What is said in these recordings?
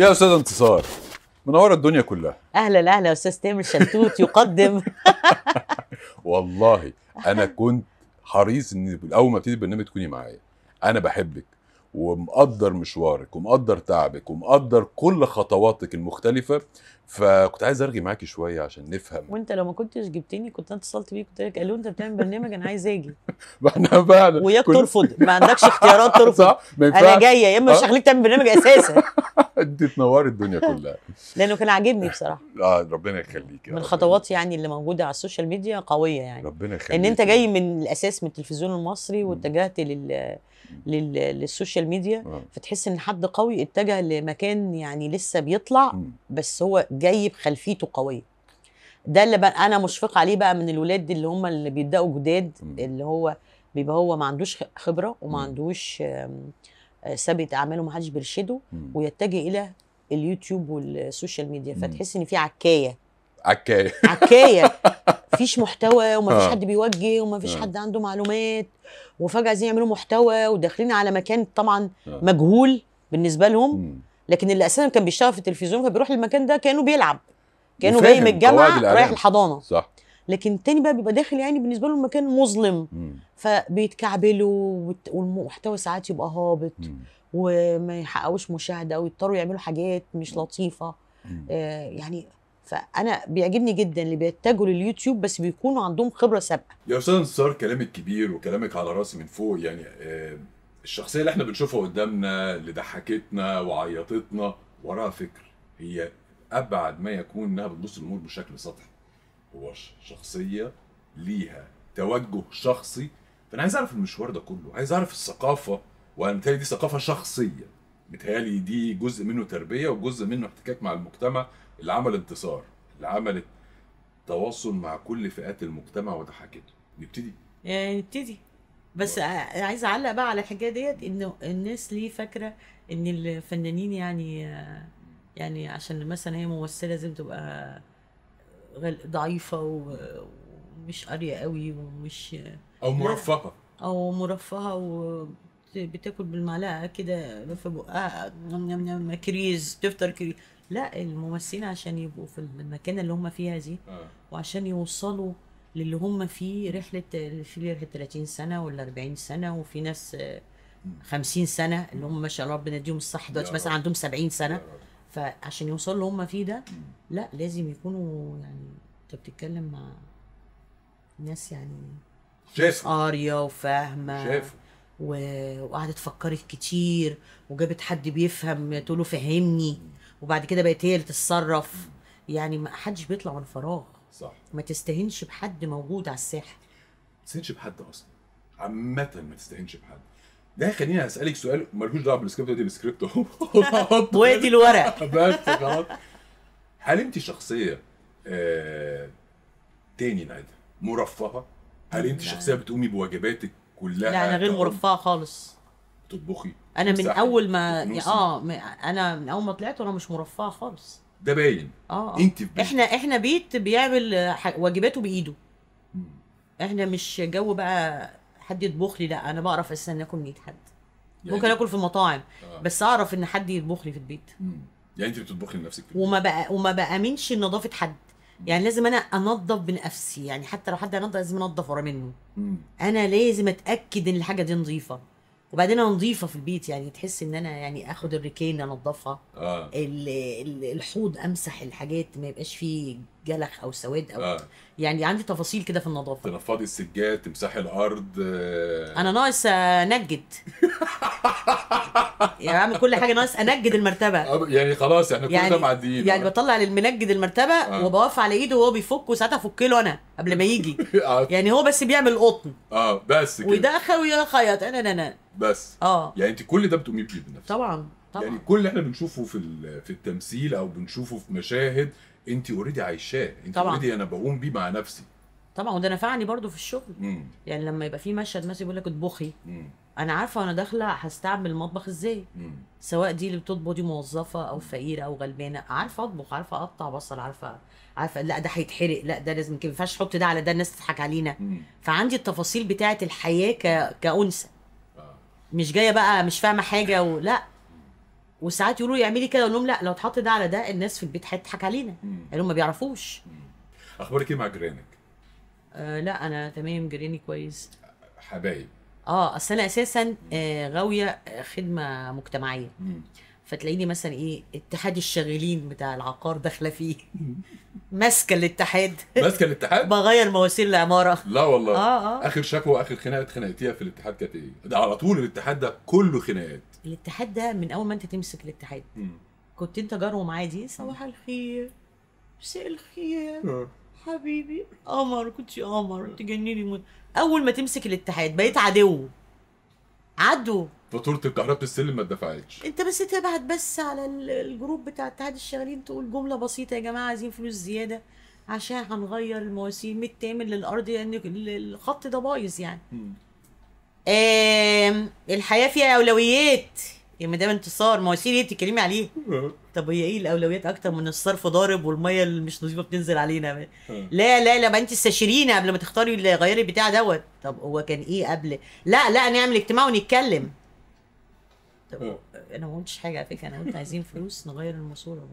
يا استاذ انتصار منوره الدنيا كلها اهلا اهلا استاذ تامر شلتوت يقدم والله انا كنت حريص ان اول ما ابتدي البرنامج تكوني معايا انا بحبك ومقدر مشوارك ومقدر تعبك ومقدر كل خطواتك المختلفه فكنت عايز ارغي معاكي شويه عشان نفهم وانت لو ما كنتش جبتني كنت انا اتصلت بيك قلت لك قالوا انت بتعمل برنامج انا عايز اجي ما احنا فعلا وياك كل... ترفض ما عندكش اختيارات ترفض صح ما انا جايه يا اما مش آه. هخليك تعمل برنامج اساسا انت تنور الدنيا كلها لانه كان عاجبني بصراحه اه ربنا يخليك من الخطوات يعني اللي موجوده على السوشيال ميديا قويه يعني ربنا يخليك ان انت جاي من الاساس من التلفزيون المصري واتجهت لل للسوشيال ميديا آه. فتحس ان حد قوي اتجه لمكان يعني لسه بيطلع بس هو جاي بخلفيته قويه ده اللي بقى انا مشفق عليه بقى من الولاد اللي هم اللي بيبداوا جداد اللي هو بيبقى هو ما عندوش خبره وما عندوش آه، ثابت اعماله ما حدش بيرشده ويتجه الى اليوتيوب والسوشيال ميديا فتحس ان في عكايه عكايه عكايه مفيش محتوى ومفيش آه. حد بيوجه ومفيش آه. حد عنده معلومات وفجاه عايزين يعملوا محتوى وداخلين على مكان طبعا آه. مجهول بالنسبه لهم لكن اللي اساسا كان بيشتغل في التلفزيون فبيروح للمكان المكان ده كانه بيلعب كانه جاي من الجامعه رايح الحضانه صح لكن تاني بقى بيبقى داخل يعني بالنسبه له المكان مظلم مم. فبيتكعبلوا والمحتوى ساعات يبقى هابط مم. وما يحققوش مشاهده ويضطروا يعملوا حاجات مش لطيفه آه يعني فانا بيعجبني جدا اللي بيتجهوا لليوتيوب بس بيكونوا عندهم خبره سابقه يا استاذ انتصار كلامك كبير وكلامك على راسي من فوق يعني آه، الشخصيه اللي احنا بنشوفها قدامنا اللي ضحكتنا وعيطتنا وراها فكر هي ابعد ما يكون انها بتبص الامور بشكل سطحي هو شخصيه ليها توجه شخصي فانا عايز اعرف المشوار ده كله عايز اعرف الثقافه وانا متهيألي دي ثقافه شخصيه متهيألي دي جزء منه تربيه وجزء منه احتكاك مع المجتمع اللي عمل انتصار اللي عملت تواصل مع كل فئات المجتمع وضحكته نبتدي نبتدي بس عايز اعلق بقى على الحكايه ديت انه الناس ليه فاكره ان الفنانين يعني يعني عشان مثلا هي ممثله لازم تبقى ضعيفه ومش قاريه قوي ومش او مرفهه او مرفهه و بتاكل بالمعلقه كده في بقها نعم، نعم، نعم، كريز تفطر كريز لا الممثلين عشان يبقوا في المكان اللي هم فيها دي آه. وعشان يوصلوا للي هم فيه رحله في رحله 30 سنه ولا 40 سنه وفي ناس 50 آه، سنه اللي هم ما شاء الله ربنا يديهم الصحه دلوقتي مثلا عندهم 70 سنه فعشان يوصلوا اللي هم فيه ده لا لازم يكونوا يعني انت بتتكلم مع ناس يعني شايف قاريه وفاهمه شايف وقعدت فكرت كتير وجابت حد بيفهم تقول له فهمني وبعد كده بقت هي اللي تتصرف يعني ما حدش بيطلع من فراغ صح ما تستهينش بحد موجود على الساحه ما تستهينش بحد اصلا عامه ما تستهينش بحد ده خليني اسالك سؤال ملوش دعوه بالسكريبت ادي السكريبت اهو وادي الورق بس خلاص هل انت شخصيه آه... تاني نادر مرفهه هل انت شخصيه بتقومي بواجباتك كلها لا انا غير مرفهه خالص تطبخي انا من اول ما اه انا من اول ما طلعت وانا مش مرفعه خالص ده باين آه،, اه انت في بيت. احنا احنا بيت بيعمل واجباته بايده مم. احنا مش جو بقى حد يطبخ لي لا انا بعرف استنى اكل من ايد حد يعني ممكن اكل في المطاعم آه. بس اعرف ان حد يطبخ لي في البيت مم. يعني انت بتطبخي لنفسك في البيت. وما بقى وما بامنش نظافه حد يعني لازم انا انظف بنفسي يعني حتى لو حد انضف لازم انضف ورا منه مم. انا لازم اتاكد ان الحاجه دي نظيفه وبعدين نظيفه في البيت يعني تحس ان انا يعني اخد الركين انظفها آه. الحوض امسح الحاجات ما يبقاش فيه جلخ او سواد او آه. يعني عندي تفاصيل كده في النظافه تنفضي السجاد تمسحي الارض آه. انا ناقص انجد يعني اعمل كل حاجه ناقص انجد المرتبه آه، يعني خلاص احنا يعني كلنا معديين يعني بطلع للمنجد المرتبه آه. وبوقف على ايده وهو بيفك وساعتها افك له انا قبل ما يجي آه. يعني هو بس بيعمل قطن اه بس كده ويدخل ويخيط انا انا انا بس اه يعني انت كل ده بتقومي بيه بنفسك طبعا طبعا يعني كل اللي احنا بنشوفه في في التمثيل او بنشوفه في مشاهد انت اوريدي عايشاه انت اوريدي انا بقوم بيه مع نفسي طبعا وده نفعني برضو في الشغل مم. يعني لما يبقى في مشهد مثلا يقول لك اطبخي انا عارفه وانا داخله هستعمل المطبخ ازاي مم. سواء دي اللي بتطبخ دي موظفه او فقيره او غلبانه عارفه اطبخ عارفه اقطع بصل عارفه عارفه لا ده هيتحرق لا ده لازم ما ينفعش احط ده على ده الناس تضحك علينا مم. فعندي التفاصيل بتاعه الحياه ك... كانثى آه. مش جايه بقى مش فاهمه حاجه ولا وساعات يقولوا لي اعملي كده اقول لهم لا لو اتحط ده على ده الناس في البيت هتضحك علينا قالوا ما بيعرفوش اخبارك ايه مع جيرانك؟ آه لا انا تمام جيراني كويس حبايب اه اصل انا اساسا آه غاويه آه، خدمه مجتمعيه مم. فتلاقيني مثلا ايه اتحاد الشغالين بتاع العقار داخله فيه ماسكه الاتحاد ماسكه الاتحاد بغير مواسير العماره لا والله اه اه اخر شكوى واخر خناقه اتخانقتيها في الاتحاد كانت ايه؟ ده على طول الاتحاد ده كله خناقات الاتحاد ده من اول ما انت تمسك الاتحاد كنت انت جارهم عادي صباح الخير مساء الخير حبيبي قمر كنت قمر تجنني مد... اول ما تمسك الاتحاد بقيت عدو عدو فاتورة الكهرباء السلم ما اتدفعتش انت بس تبعت بس على الجروب بتاع اتحاد الشغالين تقول جمله بسيطه يا جماعه عايزين فلوس زياده عشان هنغير المواسير 100 تامن للارض لان يعني الخط ده بايظ يعني م. آه الحياه فيها اولويات يا مدام انتصار ما هو ايه بتتكلمي عليه طب هي ايه الاولويات اكتر من الصرف ضارب والميه اللي مش نظيفه بتنزل علينا لا لا لا ما انت استشيرينا قبل ما تختاري غيري البتاع دوت طب هو كان ايه قبل لا لا نعمل اجتماع ونتكلم طب انا ما قلتش حاجه على فكره انا قلت عايزين فلوس نغير الماسوره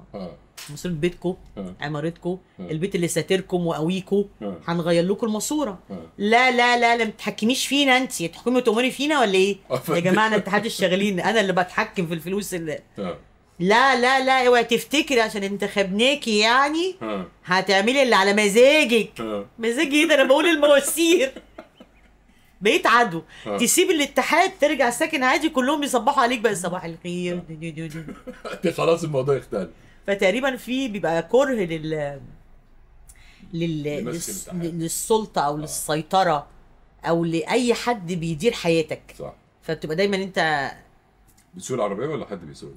ماسوره بيتكم عمارتكم البيت اللي ساتركم وقويكم هنغير لكم الماسوره لا لا لا لا ما تتحكميش فينا انت تحكمي وتؤمري فينا ولا ايه؟ يا جماعه انا اتحاد الشغالين انا اللي بتحكم في الفلوس اللي لا لا لا اوعي تفتكري عشان انتخبناكي يعني هتعملي اللي على مزاجك مزاجي ايه ده انا بقول المواسير بقيت عدو آه. تسيب الاتحاد ترجع ساكن عادي كلهم يصبحوا عليك بقى صباح الخير آه. خلاص الموضوع اختلف فتقريبا في بيبقى كره لل لل للسلطه او آه. للسيطره او لاي حد بيدير حياتك صح فبتبقى دايما انت بتسوق العربيه ولا حد بيسوق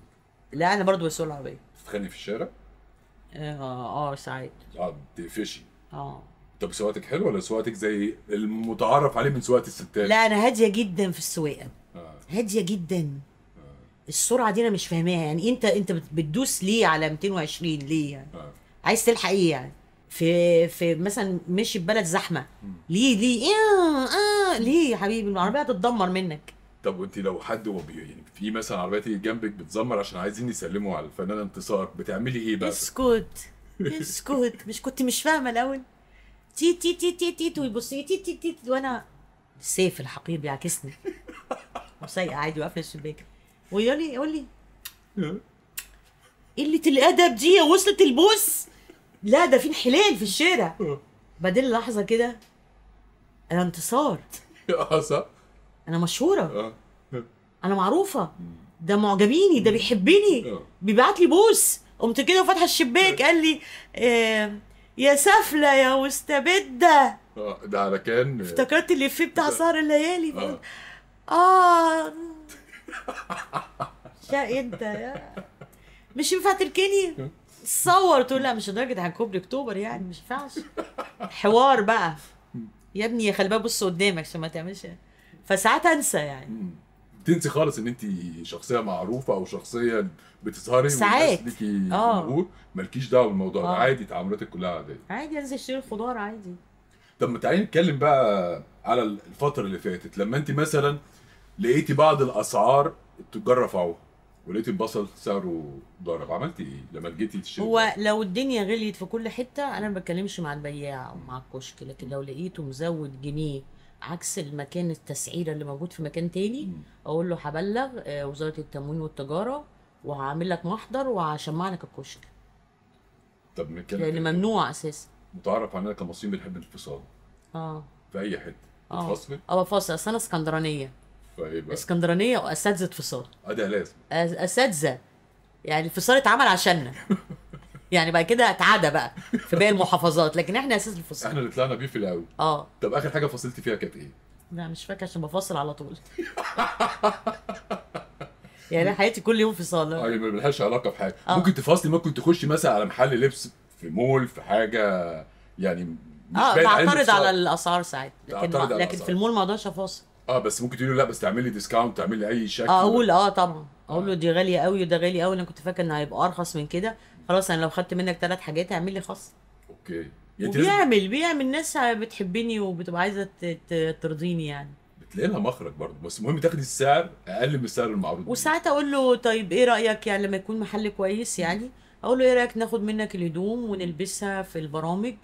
لا انا برضو بسوق العربيه بتتخانق في الشارع اه اه ساعات اه بتقفشي اه طب سواقتك حلوه ولا سواقتك زي المتعارف عليه من سواقه الستات؟ لا انا هاديه جدا في السواقه آه. هاديه جدا آه. السرعه دي انا مش فاهماها يعني انت انت بتدوس ليه على 220 ليه يعني؟ آه. عايز تلحق ايه يعني؟ في في مثلا ماشي في بلد زحمه ليه ليه ايه اه ليه يا حبيبي العربيه هتتدمر منك طب وانت لو حد وبي يعني في مثلا عربيه تيجي جنبك بتزمر عشان عايزين يسلموا على الفنان انتصار بتعملي ايه بقى؟ اسكت اسكت مش كنت مش فاهمه الاول تي تي تي تي تي ويبص لي تي تي تي وانا سيف الحقير بيعكسني وسايقه عادي واقفه الشباك ويقول لي يقول لي قله الادب دي وصلت البوس لا ده في انحلال في الشارع اه. بعدين لحظه كده انا انتصار اه صح انا مشهوره اه. انا معروفه ده معجبيني ده بيحبني اه. بيبعت لي بوس قمت كده وفاتحه الشباك قال لي آه يا سفلة يا مستبدة اه ده على كان افتكرت اللي فيه بتاع سهر الليالي ده اه يا انت يا مش ينفع تركني تصور تقول لا مش لدرجة عن كوبري اكتوبر يعني مش ينفعش حوار بقى يا ابني يا خلي بالك بص قدامك عشان ما تعملش فساعات انسى يعني تنسي خالص ان انت شخصيه معروفه او شخصيه بتظهري ساعات ليكي اه مالكيش دعوه بالموضوع ده آه. عادي تعاملاتك كلها عاديه عادي انزل اشتري الخضار عادي طب ما تعالي نتكلم بقى على الفتره اللي فاتت لما انت مثلا لقيتي بعض الاسعار التجار رفعوها ولقيتي البصل سعره ضرب عملتي ايه لما جيتي تشتري هو لو الدنيا غليت في كل حته انا ما بتكلمش مع البياع او مع الكشك لكن لو لقيته مزود جنيه عكس المكان التسعيره اللي موجود في مكان تاني اقول له هبلغ آه، وزاره التموين والتجاره وهعمل لك محضر وهشمع لك الكشك طب نتكلم يعني ممنوع اساسا متعرف عننا كمصريين بنحب الانفصال اه في اي حته اه اه فاصل اصل انا اسكندرانيه فايه طيب. اسكندرانيه واساتذه فصال اه ده لازم اساتذه يعني الفصال اتعمل عشاننا يعني بعد كده اتعدى بقى في باقي المحافظات لكن احنا اساس الفصل احنا اللي طلعنا بيه في الاول اه طب اخر حاجه فصلت فيها كانت ايه؟ لا مش فاكر عشان بفصل على طول يعني انا حياتي كل يوم فصال اه أيوة، ما لهاش علاقه بحاجه آه. ممكن تفصلي ممكن تخشي مثلا على محل لبس في مول في حاجه يعني مش اه اعترض على الاسعار ساعات لكن ما... لكن في المول ما اقدرش افاصل اه بس ممكن تقول له لا بس تعمل لي ديسكاونت تعمل لي اي شكل آه، اقول اه طبعا اقول له آه. دي غاليه قوي وده غالي قوي انا كنت فاكر انه هيبقى ارخص من كده خلاص انا لو خدت منك ثلاث حاجات اعمل لي خاص اوكي يعني بيعمل ناس بتحبني وبتبقى عايزه ترضيني يعني بتلاقي لها مخرج برضه بس المهم تاخدي السعر اقل من السعر المعروض وساعات اقول له طيب ايه رايك يعني لما يكون محل كويس يعني اقول له ايه رايك ناخد منك الهدوم ونلبسها في البرامج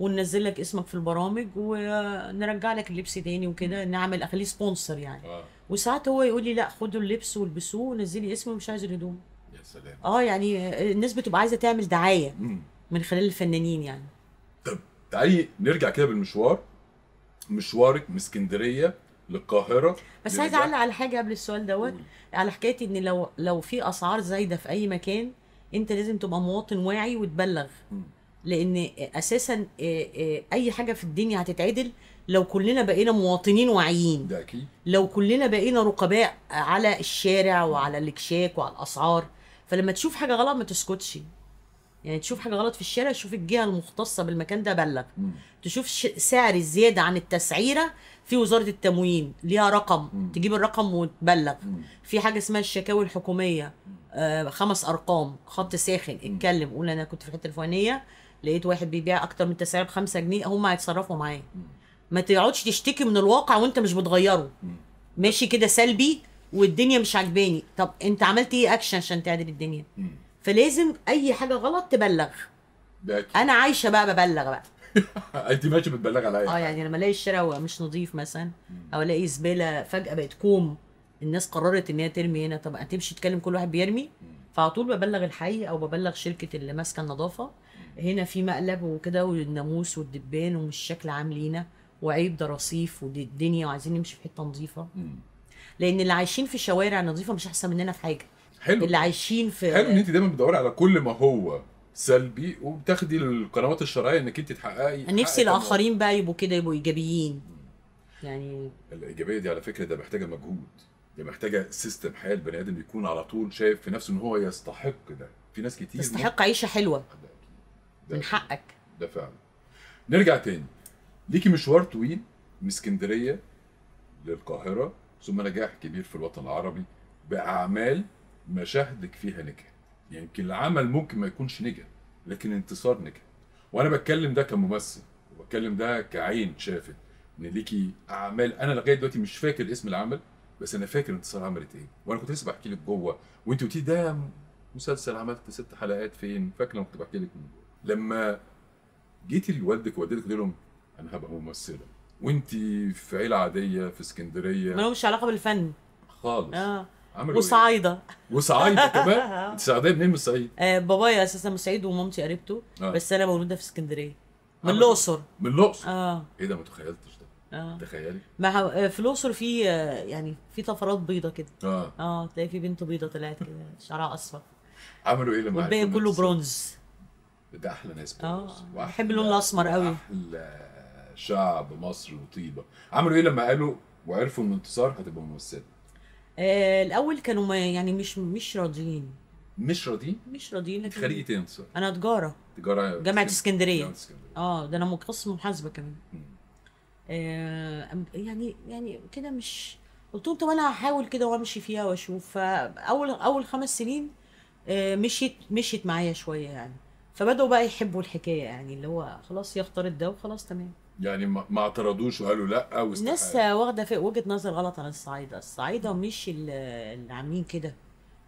وننزل لك اسمك في البرامج ونرجع لك اللبس تاني وكده نعمل اخليه سبونسر يعني آه. وساعات هو يقول لي لا خدوا اللبس والبسوه ونزلي اسمي ومش عايز الهدوم سلام اه يعني الناس بتبقى عايزه تعمل دعايه مم. من خلال الفنانين يعني طب تعالي نرجع كده بالمشوار مشوارك من اسكندريه للقاهره بس عايز اعلق على حاجه قبل السؤال دوت على حكايه ان لو لو في اسعار زايده في اي مكان انت لازم تبقى مواطن واعي وتبلغ لان اساسا اي حاجه في الدنيا هتتعدل لو كلنا بقينا مواطنين واعيين ده اكيد لو كلنا بقينا رقباء على الشارع وعلى الاكشاك وعلى الاسعار فلما تشوف حاجه غلط ما تسكتش يعني تشوف حاجه غلط في الشارع شوف الجهه المختصه بالمكان ده بلغ مم. تشوف سعر زياده عن التسعيره في وزاره التموين ليها رقم مم. تجيب الرقم وتبلغ مم. في حاجه اسمها الشكاوي الحكوميه آه خمس ارقام خط ساخن اتكلم قول انا كنت في الحته الفلانيه لقيت واحد بيبيع اكتر من تسعيره بخمسة جنيه هم هيتصرفوا معاه ما تقعدش تشتكي من الواقع وانت مش بتغيره ماشي كده سلبي والدنيا مش عجباني طب انت عملت ايه اكشن عشان تعدل الدنيا فلازم اي حاجه غلط تبلغ ده انا عايشه بقى ببلغ بقى انت ماشي بتبلغ عليا اه يعني لما الاقي الشارع مش نظيف مثلا او الاقي زباله فجاه بقت كوم الناس قررت ان هي ترمي هنا طب هتمشي تكلم كل واحد بيرمي فعلى طول ببلغ الحي او ببلغ شركه اللي ماسكه النظافه هنا في مقلب وكده والناموس والدبان ومش شكل عام لينا وعيب ده رصيف ودي الدنيا وعايزين نمشي في حته نظيفه لان اللي عايشين في شوارع نظيفه مش احسن مننا في حاجه حلو اللي عايشين في حلو ان انت دايما بتدوري على كل ما هو سلبي وبتاخدي القنوات الشرعيه انك انت تحققي نفسي الاخرين بقى يبقوا كده يبقوا ايجابيين يعني الايجابيه دي على فكره ده محتاجه مجهود دي محتاجه سيستم حياه البني ادم يكون على طول شايف في نفسه ان هو يستحق ده في ناس كتير تستحق عيشه حلوه ده من حقك ده فعلا نرجع تاني ليكي مشوار طويل من اسكندريه للقاهره ثم نجاح كبير في الوطن العربي باعمال مشاهدك فيها نجح يعني يمكن يعني العمل ممكن ما يكونش نجح لكن انتصار نجح وانا بتكلم ده كممثل وبتكلم ده كعين شافت ان ليكي اعمال انا لغايه دلوقتي مش فاكر اسم العمل بس انا فاكر انتصار عملت ايه وانا كنت لسه بحكي لك جوه وانت قلتي ده مسلسل عملت ست حلقات فين فاكره كنت بحكي لك من جوه لما جيتي لوالدك ووالدتك قلت لهم انا هبقى ممثله وانت في عيله عاديه في اسكندريه ما علاقه بالفن خالص اه عملوا وصعايده إيه؟ وصعايده كمان انت صعيده منين من الصعيد؟ آه بابايا اساسا من الصعيد ومامتي قريبته آه. بس انا مولوده في اسكندريه من الاقصر من الاقصر اه ايه ده ما تخيلتش ده آه. تخيلي ما آه، في الاقصر في آه، يعني في طفرات بيضه كده اه اه تلاقي في بنت بيضه طلعت كده شعرها اصفر عملوا ايه لما والباقي كله برونز ده احلى ناس اه بحب اللون الاسمر قوي احلى شعب مصر وطيبه عملوا ايه لما قالوا وعرفوا ان انتصار هتبقى ممثله آه الاول كانوا ما يعني مش مش راضيين مش راضيين مش راضيين لكن خريجه ايه انتصار انا تجاره تجاره جامعه اسكندريه اسكندرية. اه ده انا قسم محاسبه كمان آه يعني يعني كده مش قلت لهم طب انا هحاول كده وامشي فيها واشوف فاول اول خمس سنين آه مشيت مشيت معايا شويه يعني فبداوا بقى يحبوا الحكايه يعني اللي هو خلاص هي ده وخلاص تمام يعني ما اعترضوش وقالوا لا واستحاله الناس واخده في وجهه نظر غلط عن الصعايده الصعايده مش اللي عاملين كده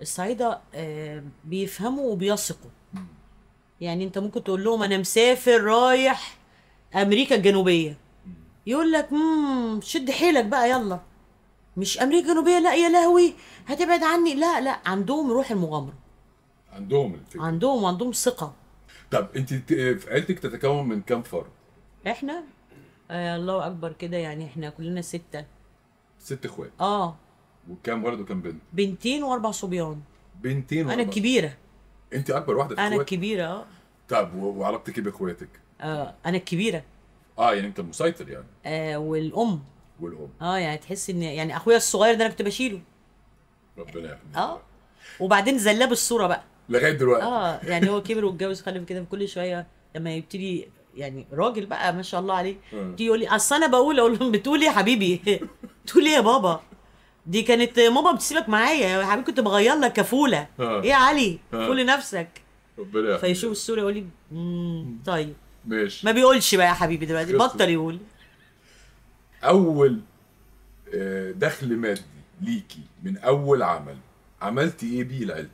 الصعايده آه، بيفهموا وبيثقوا يعني انت ممكن تقول لهم انا مسافر رايح امريكا الجنوبيه يقول لك امم شد حيلك بقى يلا مش امريكا الجنوبيه لا يا لهوي هتبعد عني لا لا عندهم روح المغامره عندهم الفكرة. عندهم عندهم ثقه طب انت في عيلتك تتكون من كام فرد احنا آه الله اكبر كده يعني احنا كلنا سته ست اخوات اه وكام ولد وكام بنت بنتين واربع صبيان بنتين واربع انا الكبيره انت اكبر واحده في انا الكبيره اه طب وعلاقتك باخواتك اه انا الكبيره اه يعني انت المسيطر يعني آه والام والام اه يعني تحس ان يعني اخويا الصغير ده انا كنت بشيله ربنا يحفظك اه وبعدين زلاب الصوره بقى لغايه دلوقتي اه يعني هو كبر واتجوز خلف كده كل شويه لما يبتدي يعني راجل بقى ما شاء الله عليه دي يقول لي اصل انا بقول اقول لهم بتقول ايه يا حبيبي؟ بتقول ايه يا بابا؟ دي كانت ماما بتسيبك معايا يا حبيبي كنت بغير لك كفوله ايه يا علي؟ قول نفسك ربنا فيشوف الصوره يقول لي طيب ماشي ما بيقولش بقى يا حبيبي دلوقتي بطل يقول اول آه، دخل مادي ليكي من اول عمل عملتي ايه بيه لعيلتك؟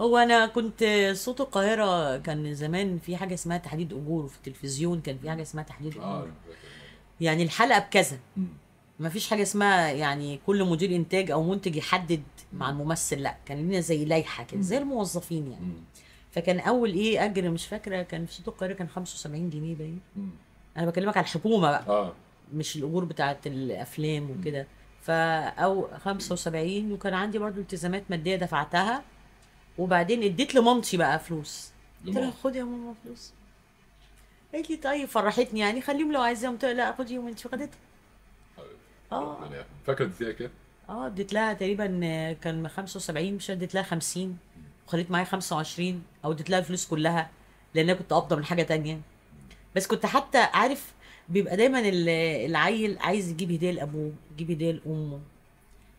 هو انا كنت صوت القاهره كان زمان في حاجه اسمها تحديد اجور وفي التلفزيون كان في حاجه اسمها تحديد آه، اجور يعني الحلقه بكذا ما فيش حاجه اسمها يعني كل مدير انتاج او منتج يحدد مع الممثل لا كان لنا زي لائحه كده زي الموظفين يعني فكان اول ايه اجر مش فاكره كان في صوت القاهره كان 75 جنيه باين انا بكلمك على الحكومه بقى آه. مش الاجور بتاعه الافلام وكده فا او 75 وكان عندي برضو التزامات ماديه دفعتها وبعدين اديت لمامتي بقى فلوس قلت لها خدي يا ماما فلوس قالت لي طيب فرحتني يعني خليهم لو عايزاهم قلت لا خديهم انت خدتها اه فاكره اديتيها كام؟ اه اديت لها تقريبا كان 75 مش اديت لها 50 وخليت معايا 25 او اديت لها الفلوس كلها لان انا كنت قابضه من حاجه تانية بس كنت حتى عارف بيبقى دايما العيل عايز يجيب هديه لابوه يجيب هديه لامه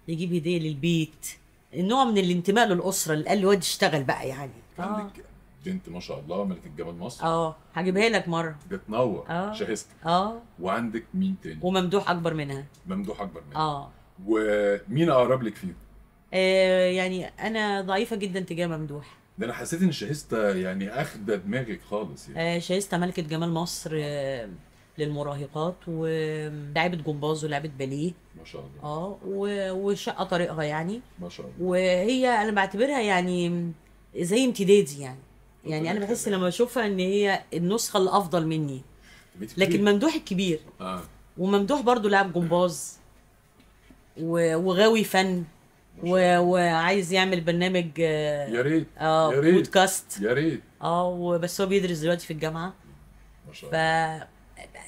يجيب هديه للبيت نوع من الانتماء للاسره اللي قال لي واد اشتغل بقى يعني عندك آه. بنت ما شاء الله ملكه جمال مصر اه هجيبها لك مره بتنور اه شاهزتك اه وعندك مين تاني وممدوح اكبر منها ممدوح اكبر منها اه ومين اقرب لك فيهم آه يعني انا ضعيفه جدا تجاه ممدوح ده انا حسيت ان شاهزته يعني اخده دماغك خالص يعني آه ملكه جمال مصر آه للمراهقات ولعبه جمباز ولعبه باليه ما شاء الله اه وشقه طريقها يعني ما شاء الله وهي انا بعتبرها يعني زي امتدادي يعني يعني انا بحس لما بشوفها ان هي النسخه الافضل مني لكن ممدوح الكبير آه. وممدوح برضو لاعب جمباز وغاوي فن و... وعايز يعمل برنامج آه، يا ريت اه بودكاست يا ريت اه بس هو بيدرس دلوقتي في الجامعه ما شاء الله ف...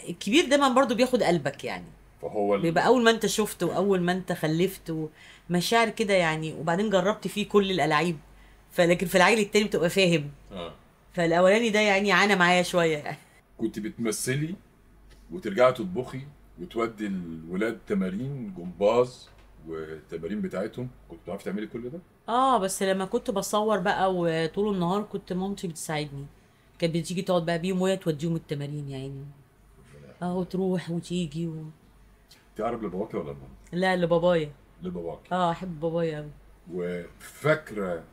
الكبير دايما برضو بياخد قلبك يعني فهو بيبقى اول ما انت شفته واول ما انت خلفت مشاعر كده يعني وبعدين جربت فيه كل الالعاب فلكن في العيل التاني بتبقى فاهم اه فالاولاني ده يعني عانى معايا شويه يعني كنت بتمثلي وترجعي تطبخي وتودي الولاد تمارين جمباز والتمارين بتاعتهم كنت بتعرفي تعملي كل ده؟ اه بس لما كنت بصور بقى وطول النهار كنت مامتي بتساعدني كانت بتيجي تقعد بقى بيهم وهي توديهم التمارين يعني اه وتروح وتيجي و... اقرب لباباكي ولا لماما؟ لا لبابايا لباباكي اه احب بابايا قوي وفاكره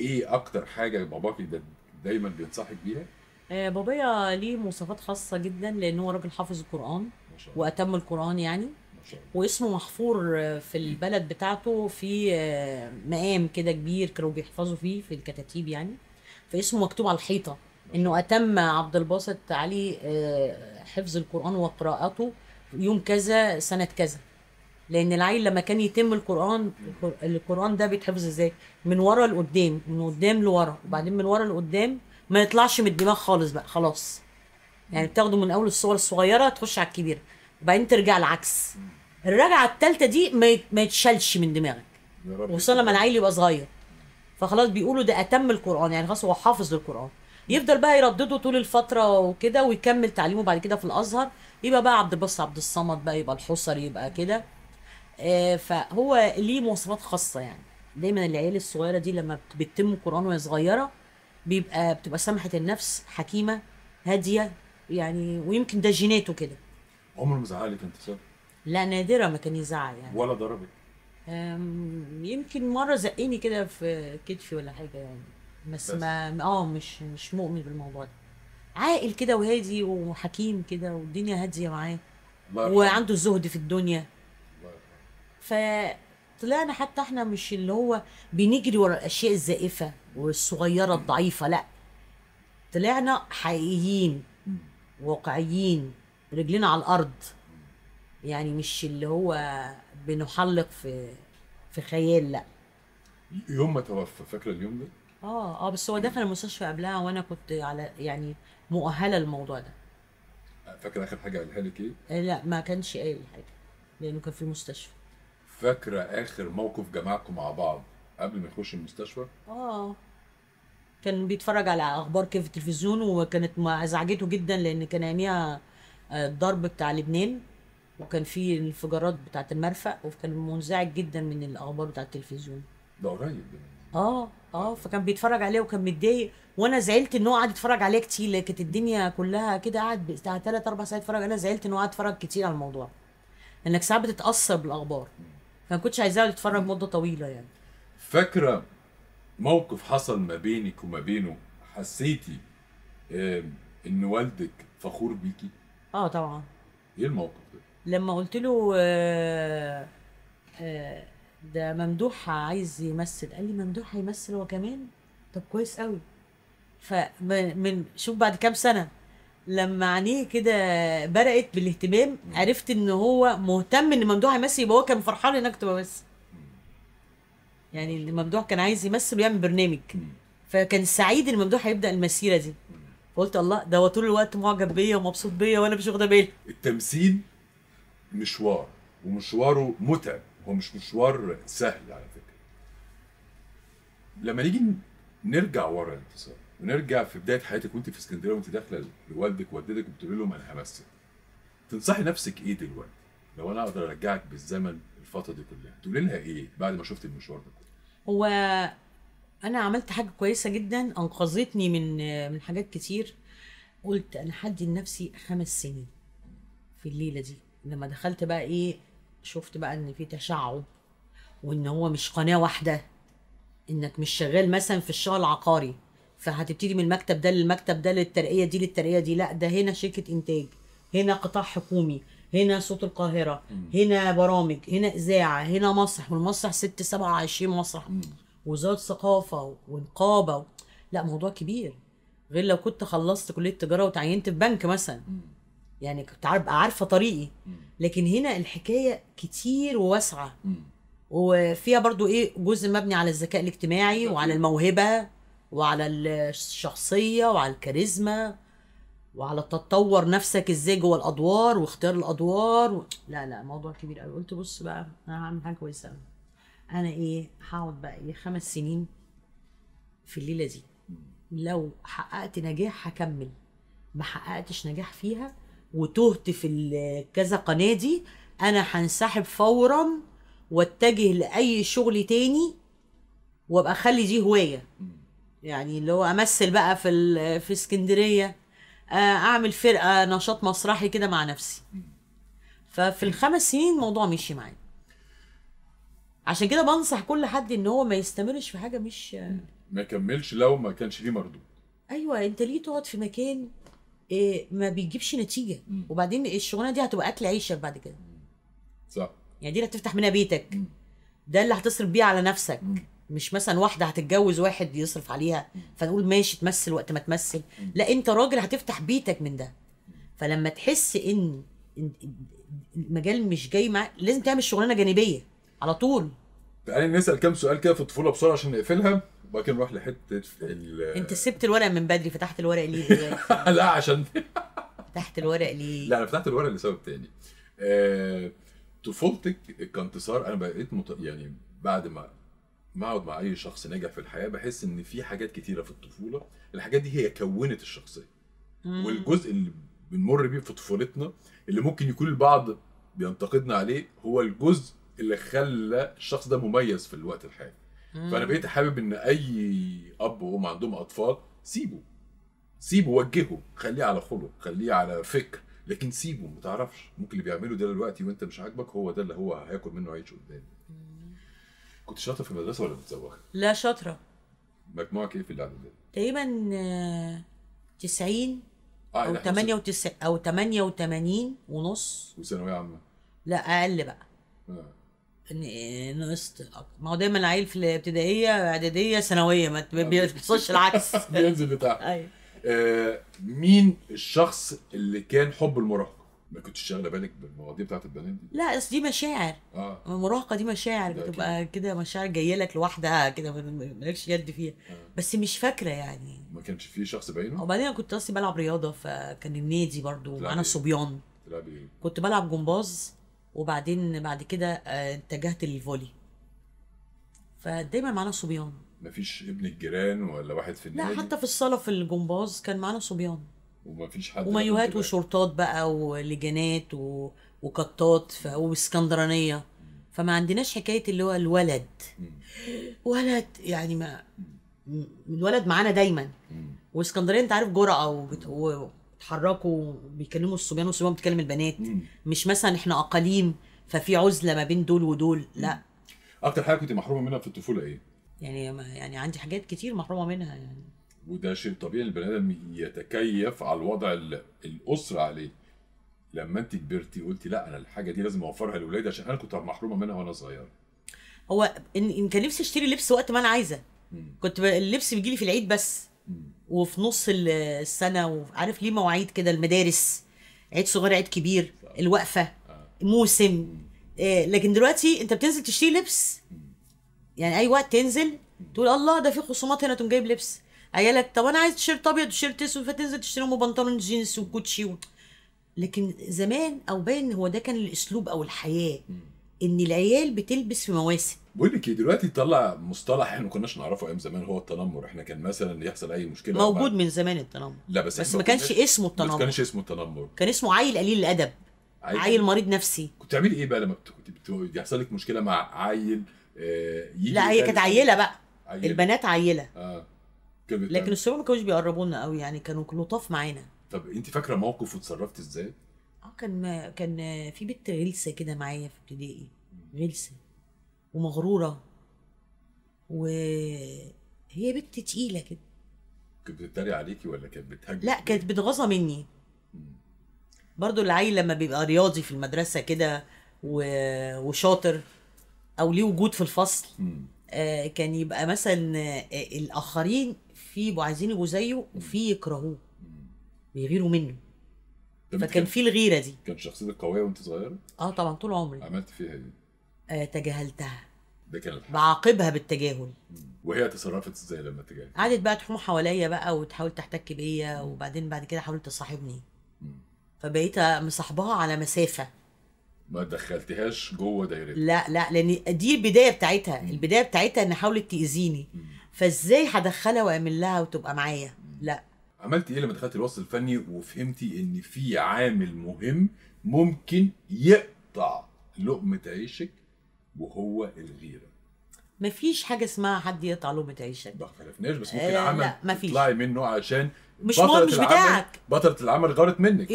ايه اكتر حاجه باباكي ده دايما بينصحك بيها؟ آه بابايا ليه مواصفات خاصه جدا لان هو راجل حافظ القران ما شاء الله. واتم القران يعني ما شاء الله. واسمه محفور في البلد بتاعته في آه، مقام كده كبير كانوا بيحفظوا فيه في الكتاتيب يعني فاسمه مكتوب على الحيطه انه اتم عبد الباسط علي آه، حفظ القران وقراءته يوم كذا سنه كذا لان العيل لما كان يتم القران القران ده بيتحفظ ازاي من ورا لقدام من قدام لورا وبعدين من ورا لقدام ما يطلعش من الدماغ خالص بقى خلاص يعني بتاخده من اول الصور الصغيره تخش على الكبيره وبعدين ترجع العكس الرجعه الثالثه دي ما يتشالش من دماغك وصل لما العيل يبقى صغير فخلاص بيقولوا ده اتم القران يعني خلاص هو حافظ القران يفضل بقى يردده طول الفتره وكده ويكمل تعليمه بعد كده في الازهر يبقى بقى عبد بص عبد الصمد بقى يبقى الحصري يبقى كده آه، فهو ليه مواصفات خاصه يعني دايما العيال الصغيره دي لما بتتم القران وهي صغيره بيبقى بتبقى سمحه النفس حكيمه هاديه يعني ويمكن ده جيناته كده عمره ما زعلك انت صح؟ لا نادرة ما كان يزعل يعني ولا ضربك؟ يمكن مرة زقني كده في كتفي ولا حاجة يعني بس, بس. ما اه مش مش مؤمن بالموضوع ده عاقل كده وهادي وحكيم كده والدنيا هاديه معاه وعنده زهد في الدنيا فطلعنا حتى احنا مش اللي هو بنجري ورا الاشياء الزائفه والصغيره الضعيفه لا طلعنا حقيقيين واقعيين رجلنا على الارض يعني مش اللي هو بنحلق في في خيال لا يوم ما توفى فاكره اليوم ده اه اه بس هو دخل المستشفى قبلها وانا كنت على يعني مؤهله للموضوع ده فاكره اخر حاجه قالها لك ايه؟ آه، لا ما كانش قايل حاجه لانه كان في المستشفى فاكره اخر موقف جمعكم مع بعض قبل ما يخش المستشفى؟ اه كان بيتفرج على اخبار كيف التلفزيون وكانت ازعجته جدا لان كان عينيها آه، الضرب بتاع لبنان وكان في انفجارات بتاعه المرفأ وكان منزعج جدا من الاخبار بتاعه التلفزيون ده قريب اه اه فكان بيتفرج عليه وكان متضايق وانا زعلت ان هو قعد يتفرج عليه كتير لان كانت الدنيا كلها كده قعد بتاع ثلاث اربع ساعات يتفرج انا زعلت ان هو قعد يتفرج كتير على الموضوع انك ساعات بتتاثر بالاخبار فما كنتش عايزاه يتفرج مده طويله يعني فاكره موقف حصل ما بينك وما بينه حسيتي ان والدك فخور بيكي اه طبعا ايه الموقف ده لما قلت له آه آه ده ممدوح عايز يمثل قال لي ممدوح هيمثل هو كمان طب كويس قوي فمن شوف بعد كام سنه لما عينيه كده برقت بالاهتمام عرفت ان هو مهتم ان ممدوح يمثل يبقى هو كان فرحان ان كنت بمثل يعني ممدوح كان عايز يمثل ويعمل برنامج فكان سعيد ان ممدوح هيبدا المسيره دي فقلت الله ده هو طول الوقت معجب بيا ومبسوط بيا وانا مش واخده بالي التمثيل مشوار ومشواره متعب هو مش مشوار سهل على فكره لما نيجي نرجع ورا الانتصار ونرجع في بدايه حياتك وانت في اسكندريه وانت داخله لوالدك ووالدتك وبتقول لهم انا همثل تنصحي نفسك ايه دلوقتي لو انا اقدر ارجعك بالزمن الفتره دي كلها تقولي لها ايه بعد ما شفت المشوار ده كله هو انا عملت حاجه كويسه جدا انقذتني من من حاجات كتير قلت انا حدي لنفسي خمس سنين في الليله دي لما دخلت بقى ايه شفت بقى ان في تشعب وان هو مش قناه واحده انك مش شغال مثلا في الشغل العقاري فهتبتدي من المكتب ده للمكتب ده للترقيه دي للترقيه دي لا ده هنا شركه انتاج هنا قطاع حكومي هنا صوت القاهره هنا برامج هنا اذاعه هنا مسرح والمسرح 6 20 مسرح وزاره ثقافه ونقابه لا موضوع كبير غير لو كنت خلصت كليه تجاره وتعينت في بنك مثلا يعني كنت عارفه طريقي لكن هنا الحكايه كتير وواسعه وفيها برضو ايه جزء مبني على الذكاء الاجتماعي وعلى الموهبه وعلى الشخصيه وعلى الكاريزما وعلى تطور نفسك ازاي جوه الادوار واختيار الادوار و... لا لا موضوع كبير قوي قلت بص بقى انا هعمل حاجه كويسه انا ايه هقعد بقى ايه خمس سنين في الليله دي لو حققت نجاح هكمل ما حققتش نجاح فيها وتهت في كذا قناه دي انا هنسحب فورا واتجه لاي شغل تاني وابقى اخلي دي هوايه يعني اللي هو امثل بقى في في اسكندريه آه، اعمل فرقه نشاط مسرحي كده مع نفسي ففي الخمس سنين الموضوع مشي معايا عشان كده بنصح كل حد ان هو ما يستمرش في حاجه مش ما يكملش لو ما كانش ليه مردود ايوه انت ليه تقعد في مكان إيه، ما بيجيبش نتيجه وبعدين الشغلانه دي هتبقى اكل عيشك بعد كده صح يعني دي اللي هتفتح منها بيتك ده اللي هتصرف بيه على نفسك مش مثلا واحده هتتجوز واحد يصرف عليها فنقول ماشي تمثل وقت ما تمثل لا انت راجل هتفتح بيتك من ده فلما تحس ان المجال مش جاي معاك لازم تعمل شغلانه جانبيه على طول تعالي نسال كام سؤال كده في الطفوله بسرعه عشان نقفلها وبعد كده نروح لحته ال انت سبت الورق من بدري فتحت الورق ليه لا عشان فتحت الورق ليه؟ لا انا فتحت الورق لسبب تاني آه... طفولتك صار انا بقيت مت... يعني بعد ما ما اقعد مع اي شخص ناجح في الحياه بحس ان في حاجات كتيره في الطفوله الحاجات دي هي كونت الشخصيه مم. والجزء اللي بنمر بيه في طفولتنا اللي ممكن يكون البعض بينتقدنا عليه هو الجزء اللي خلى الشخص ده مميز في الوقت الحالي فانا بقيت حابب ان اي اب وهم عندهم اطفال سيبه سيبه وجهه خليه على خلق خليه على فكر لكن سيبه ما تعرفش ممكن اللي بيعمله ده دلوقتي وانت مش عاجبك هو ده اللي هو هياكل منه عيش قدام كنت شاطره في المدرسه ولا متزوجه؟ لا شاطره مجموعك ايه في الاعداديه؟ تقريبا 90 آه او 98 او 88 ونص وثانويه عامه لا اقل بقى آه. نقصت ما هو دايما العيل في الابتدائيه اعداديه ثانويه ما آه، بيحصلش العكس بينزل بتاع ايوه آه، مين الشخص اللي كان حب المراهقه؟ ما كنتش شاغله بالك بالمواضيع بتاعت البنات دي؟ لا اصل دي مشاعر اه المراهقه دي مشاعر بتبقى كده مشاعر جايه لك لوحدها كده مالكش يد فيها آه. بس مش فاكره يعني ما كانش في شخص بعينه؟ وبعدين انا كنت اصلي بلعب رياضه فكان النادي برضو معانا إيه؟ صبيان إيه؟ كنت بلعب جمباز وبعدين بعد كده آه، اتجهت للفولي فدايما معانا صبيان مفيش ابن الجيران ولا واحد في النادي لا حتى في الصاله في الجمباز كان معانا صبيان ومفيش حد ومايوهات وشرطات بقى ولجانات و... وكطات ف... واسكندرانيه فما عندناش حكايه اللي هو الولد ولد يعني ما الولد معانا دايما واسكندريه انت عارف جرأه وبت... و... بيتحركوا بيكلموا الصبيان والصبيان بتكلم البنات مم. مش مثلا احنا اقاليم ففي عزله ما بين دول ودول لا اكتر حاجه كنت محرومه منها في الطفوله ايه يعني يعني عندي حاجات كتير محرومه منها يعني وده شيء طبيعي البني ادم يتكيف على الوضع الاسره عليه لما انت كبرتي قلتي لا انا الحاجه دي لازم اوفرها لاولادي عشان انا كنت محرومه منها وانا صغيره هو ان كان نفسي اشتري لبس وقت ما انا عايزه كنت اللبس بيجي لي في العيد بس مم. وفي نص السنه وعارف ليه مواعيد كده المدارس عيد صغير عيد كبير الوقفه موسم آه، لكن دلوقتي انت بتنزل تشتري لبس يعني اي وقت تنزل تقول الله ده في خصومات هنا تقوم جايب لبس عيالك طب انا عايز تيشيرت ابيض وتيشيرت اسود فتنزل تشتري لهم بنطلون جينز وكوتشي و... لكن زمان او باين هو ده كان الاسلوب او الحياه ان العيال بتلبس في مواسم بقول لك إيه، دلوقتي طلع مصطلح احنا ما كناش نعرفه ايام زمان هو التنمر احنا كان مثلا يحصل اي مشكله موجود من زمان التنمر لا بس بس ما كانش اسمه التنمر ما كانش اسمه التنمر كان اسمه عيل قليل الادب عيل, عيل مريض نفسي كنت تعملي ايه بقى لما كنت يحصل لك مشكله مع عيل آه يجي لا هي كانت عيله بقى عيلة. البنات عيله اه لكن الصبيان ما كانوش بيقربوا لنا قوي يعني كانوا لطاف معانا طب انت فاكره موقف وتصرفت ازاي؟ اه كان ما كان في بنت غلسه كده معايا في ابتدائي غلسه ومغروره وهي بنت تقيله كده كانت بتتريق عليكي ولا كانت بتهاجم لا كانت بتغاظى مني برضو العيل لما بيبقى رياضي في المدرسه كده و... وشاطر او ليه وجود في الفصل آه كان يبقى مثلا آه الاخرين في عايزين يبقوا زيه وفي يكرهوه بيغيروا منه فكان في الغيره دي كانت شخصيتك قويه وانت صغيره؟ اه طبعا طول عمري عملت فيها ايه؟ آه تجاهلتها ده كان بعاقبها بالتجاهل وهي تصرفت ازاي لما تجاهلت قعدت بقى تحوم حواليا بقى وتحاول تحتك بيا وبعدين بعد كده حاولت تصاحبني فبقيت مصاحبها على مسافه ما دخلتهاش جوه دايرتها لا لا لان دي البدايه بتاعتها مم. البدايه بتاعتها ان حاولت تاذيني فازاي هدخلها واعمل لها وتبقى معايا لا عملت ايه لما دخلت الوسط الفني وفهمتي ان في عامل مهم ممكن يقطع لقمه عيشك وهو الغيره مفيش حاجه اسمها حد يقطع لقمه عيشك ما اختلفناش بس ممكن آه عمل تطلعي منه عشان مش بطلة مش بتاعك بطلة العمل غارت منك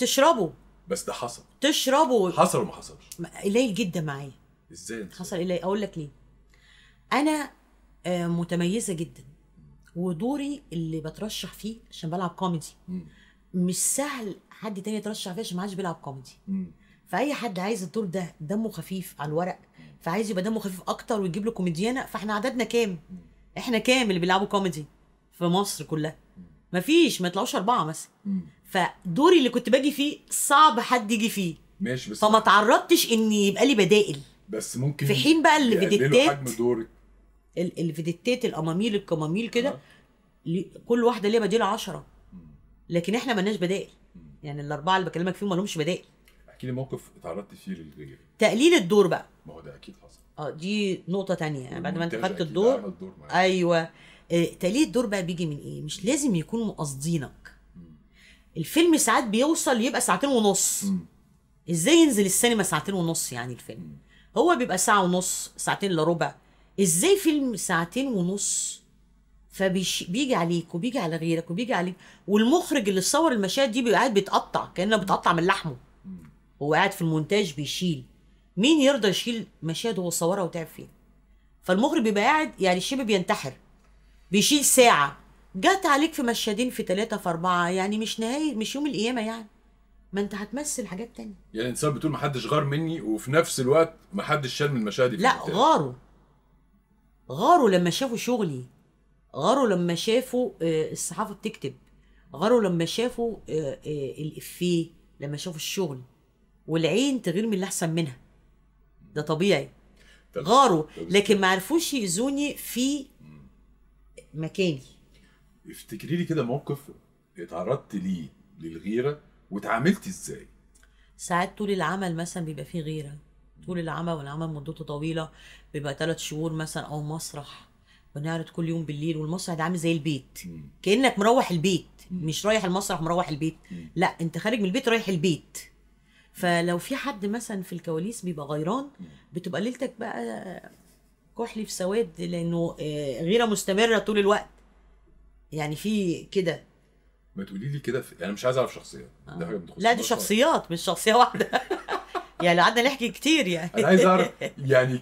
تشربه بس ده حصل تشربه حصل وما حصلش قليل جدا معايا ازاي حصل قليل اقول لك ليه انا آه، متميزه جدا ودوري اللي بترشح فيه عشان بلعب كوميدي مش سهل حد تاني يترشح فيه عشان ما عادش بيلعب كوميدي فاي حد عايز الدور ده دمه خفيف على الورق فعايز يبقى دمه خفيف اكتر ويجيب له كوميديانه فاحنا عددنا كام احنا كام اللي بيلعبوا كوميدي في مصر كلها مفيش ما يطلعوش اربعه مثلا فدوري اللي كنت باجي فيه صعب حد يجي فيه ماشي بس فما تعرضتش ان يبقى لي بدائل بس ممكن في حين بقى اللي بديتات حجم دورك الفيديتات الاماميل الكماميل كده آه. كل واحده ليها بديل 10 لكن احنا مالناش بدائل يعني الاربعه اللي بكلمك فيهم مالهمش بدائل احكي لي موقف اتعرضت فيه للغير تقليل الدور بقى ما هو ده اكيد حصل اه دي نقطه تانية يعني بعد ما انت خدت الدور ايوه آه، تقليل الدور بقى بيجي من ايه مش لازم يكونوا قاصدينك الفيلم ساعات بيوصل يبقى ساعتين ونص ازاي ينزل السينما ساعتين ونص يعني الفيلم هو بيبقى ساعه ونص ساعتين الا ربع ازاي فيلم ساعتين ونص فبيجي عليك وبيجي على غيرك وبيجي عليك والمخرج اللي صور المشاهد دي بيبقى قاعد بيتقطع كانه بتقطع من لحمه هو قاعد في المونتاج بيشيل مين يرضى يشيل مشاهد هو صورها وتعب فيها فالمخرج بيبقى قاعد يعني الشيب بينتحر بيشيل ساعه جت عليك في مشهدين في ثلاثه في اربعه يعني مش نهايه مش يوم القيامه يعني ما انت هتمثل حاجات تانية يعني الانسان بتقول ما حدش غار مني وفي نفس الوقت ما حدش شال من المشاهد لا غاروا غاروا لما شافوا شغلي غاروا لما شافوا آه، الصحافه بتكتب غاروا لما شافوا آه، آه، الافيه لما شافوا الشغل والعين تغير من اللي احسن منها ده طبيعي غاروا لكن ما عرفوش يأذوني في مكاني افتكري لي كده موقف اتعرضت ليه للغيره واتعاملتي ازاي ساعات طول العمل مثلا بيبقى فيه غيره طول العمل والعمل مدته طويله بيبقى ثلاث شهور مثلا او مسرح بنعرض كل يوم بالليل والمسرح ده عامل زي البيت كانك مروح البيت مش رايح المسرح مروح البيت لا انت خارج من البيت رايح البيت فلو في حد مثلا في الكواليس بيبقى غيران بتبقى ليلتك بقى كحلي في سواد لانه آه، غيره مستمره طول الوقت يعني في كده ما تقولي لي كده في... انا يعني مش عايز اعرف شخصيات آه. ده حاجه لا دي شخصيات مش شخصيه واحده يعني قعدنا نحكي كتير يعني انا عايز اعرف يعني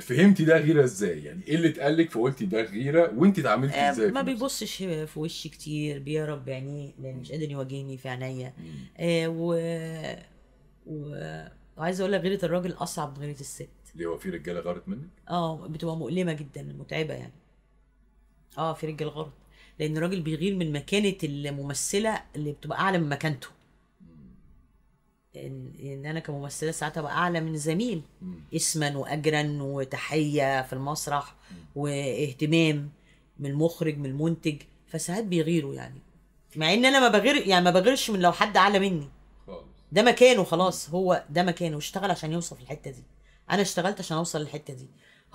فهمتي ده غيره ازاي يعني ايه اللي اتقال لك فقلتي ده غيره وانت اتعاملتي آه ازاي ما بيبصش في وشي كتير بيهرب بعينيه لان مش قادر يواجهني في عينيا آه و... و... وعايزه اقول لك غيره الراجل اصعب من غيره الست ليه هو في رجاله غارت منك اه بتبقى مؤلمه جدا متعبه يعني اه في رجاله غارت لان الراجل بيغير من مكانه الممثله اللي بتبقى اعلى من مكانته ان, إن انا كممثله ساعات ابقى اعلى من زميل اسما واجرا وتحيه في المسرح واهتمام من المخرج من المنتج فساعات بيغيروا يعني مع ان انا ما بغير يعني ما بغيرش من لو حد اعلى مني ده مكانه خلاص هو ده مكانه اشتغل عشان يوصل الحته دي انا اشتغلت عشان اوصل للحته دي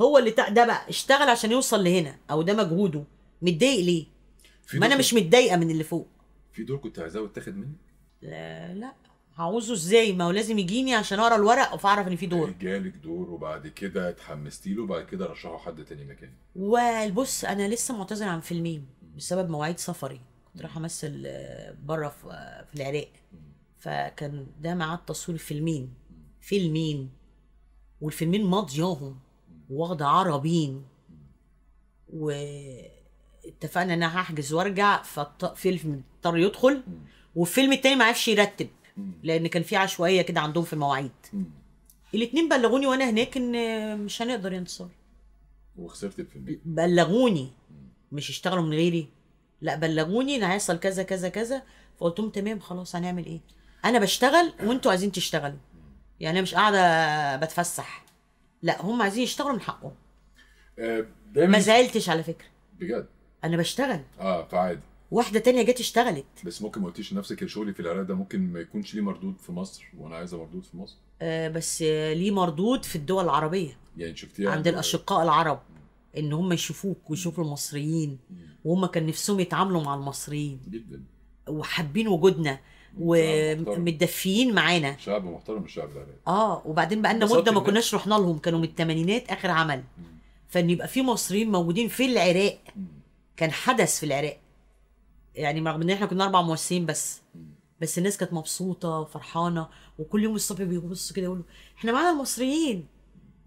هو اللي ده بقى اشتغل عشان يوصل لهنا او ده مجهوده متضايق ليه ما انا مش متضايقه من اللي فوق في دور كنت عايزاه يتاخد منك لا لا هعوزه ازاي ما هو لازم يجيني عشان اقرا الورق فاعرف ان في دور جالك دور وبعد كده اتحمستي له وبعد كده رشحه حد تاني مكاني والبص انا لسه معتذر عن فيلمين بسبب مواعيد سفري كنت رايحه امثل بره في العراق فكان ده ميعاد تصوير فيلمين فيلمين والفيلمين ماضياهم واخده عربين واتفقنا ان انا هحجز وارجع فالفيلم اضطر يدخل والفيلم التاني ما عرفش يرتب لان كان في عشوائيه كده عندهم في المواعيد الاثنين بلغوني وانا هناك ان مش هنقدر ينتصر وخسرت الفيلم بلغوني مش اشتغلوا من غيري لا بلغوني ان هيحصل كذا كذا كذا فقلت لهم تمام خلاص هنعمل ايه انا بشتغل وانتوا عايزين تشتغلوا يعني انا مش قاعده بتفسح لا هم عايزين يشتغلوا من حقهم آه، ما زعلتش على فكره بجد انا بشتغل اه فعادي واحده تانية جت اشتغلت بس ممكن ما قلتيش لنفسك شغلي في العراق ده ممكن ما يكونش ليه مردود في مصر وانا عايزه مردود في مصر آه بس ليه مردود في الدول العربيه يعني شفتيها عند الاشقاء العرب ان هم يشوفوك ويشوفوا المصريين وهم كان نفسهم يتعاملوا مع المصريين جدا وحابين وجودنا ومتدفيين معانا شعب محترم الشعب العراقي اه وبعدين بقى لنا مده ما كناش رحنا لهم كانوا من الثمانينات اخر عمل فان يبقى في مصريين موجودين في العراق كان حدث في العراق يعني رغم ان احنا كنا اربع ممثلين بس بس الناس كانت مبسوطه وفرحانه وكل يوم الصبح بيبصوا كده يقولوا احنا معانا المصريين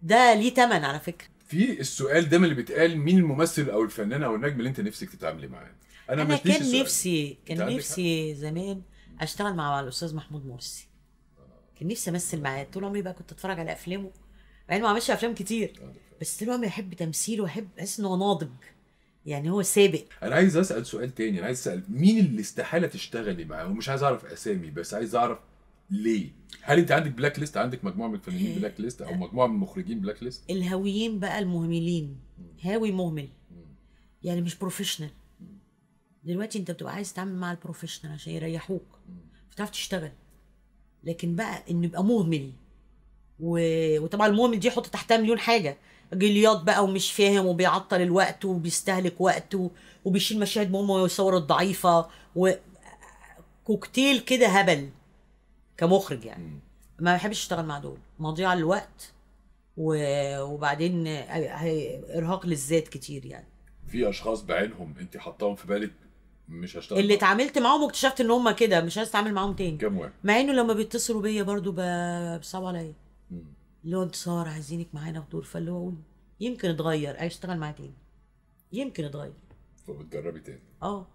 ده ليه تمن على فكره في السؤال ده اللي بيتقال مين الممثل او الفنان او النجم اللي انت نفسك تتعاملي معاه انا, أنا كان السؤال. نفسي كان نفسي زمان اشتغل مع الاستاذ محمود مرسي كان نفسي امثل معاه طول عمري بقى كنت اتفرج على افلامه مع انه ما عملش افلام كتير بس طول عمري احب تمثيله واحب احس ان هو ناضج يعني هو سابق انا عايز اسال سؤال تاني انا عايز اسال مين اللي استحاله تشتغلي معاه ومش عايز اعرف اسامي بس عايز اعرف ليه هل انت عندك بلاك ليست عندك مجموعه من الفنانين بلاك ليست او مجموعه من المخرجين بلاك ليست الهاويين بقى المهملين هاوي مهمل يعني مش بروفيشنال دلوقتي انت بتبقى عايز تتعامل مع البروفيشنال عشان يريحوك فتعرف تشتغل لكن بقى انه يبقى مهمل و... وطبعا المهمل دي حط تحتها مليون حاجه جليات بقى ومش فاهم وبيعطل الوقت وبيستهلك وقته وبيشيل مشاهد مهمه ويصور الضعيفه وكوكتيل كده هبل كمخرج يعني ما بحبش اشتغل مع دول مضيعه للوقت و... وبعدين ارهاق للذات كتير يعني في اشخاص بعينهم انت حطاهم في بالك مش هشتغل اللي اتعاملت معاهم واكتشفت ان هم كده مش عايز اتعامل معاهم تاني كام واحد مع انه لما بيتصلوا بيا برضو بيصعبوا عليا هو انتصار عايزينك معانا في دور فاللي هو يمكن اتغير اشتغل معاه تاني يمكن اتغير فبتجربي تاني آه.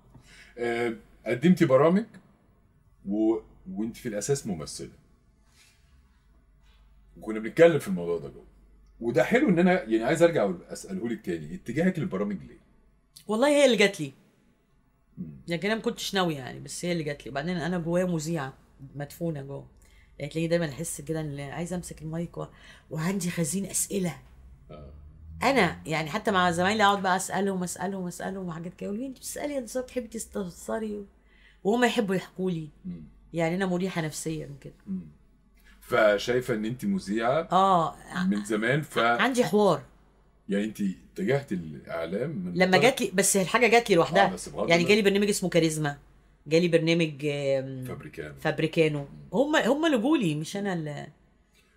اه قدمتي برامج و... وانت في الاساس ممثله وكنا بنتكلم في الموضوع ده جوه وده حلو ان انا يعني عايز ارجع اساله لك تاني اتجاهك للبرامج ليه؟ والله هي اللي جات لي لكن يعني انا ما كنتش ناوي يعني بس هي اللي جات لي وبعدين انا جوايا مذيعه مدفونه جوه يعني تلاقيني دايما احس كده ان عايزه امسك المايك و... وعندي خزين اسئله آه. انا يعني حتى مع زمايلي اقعد بقى اسالهم اسالهم اسالهم وحاجات كده يقولوا لي انت بتسالي انت بتحبي تستفسري وهم يحبوا يحكوا لي يعني انا مريحه نفسيا وكده فشايفه ان انت مذيعه اه من زمان ف عندي حوار يعني انت اتجهت الاعلام من لما جات لي بس الحاجه جات لي لوحدها آه يعني جالي برنامج اسمه كاريزما جالي برنامج فابريكانو فابريكانو هم هم اللي جولي مش انا اللي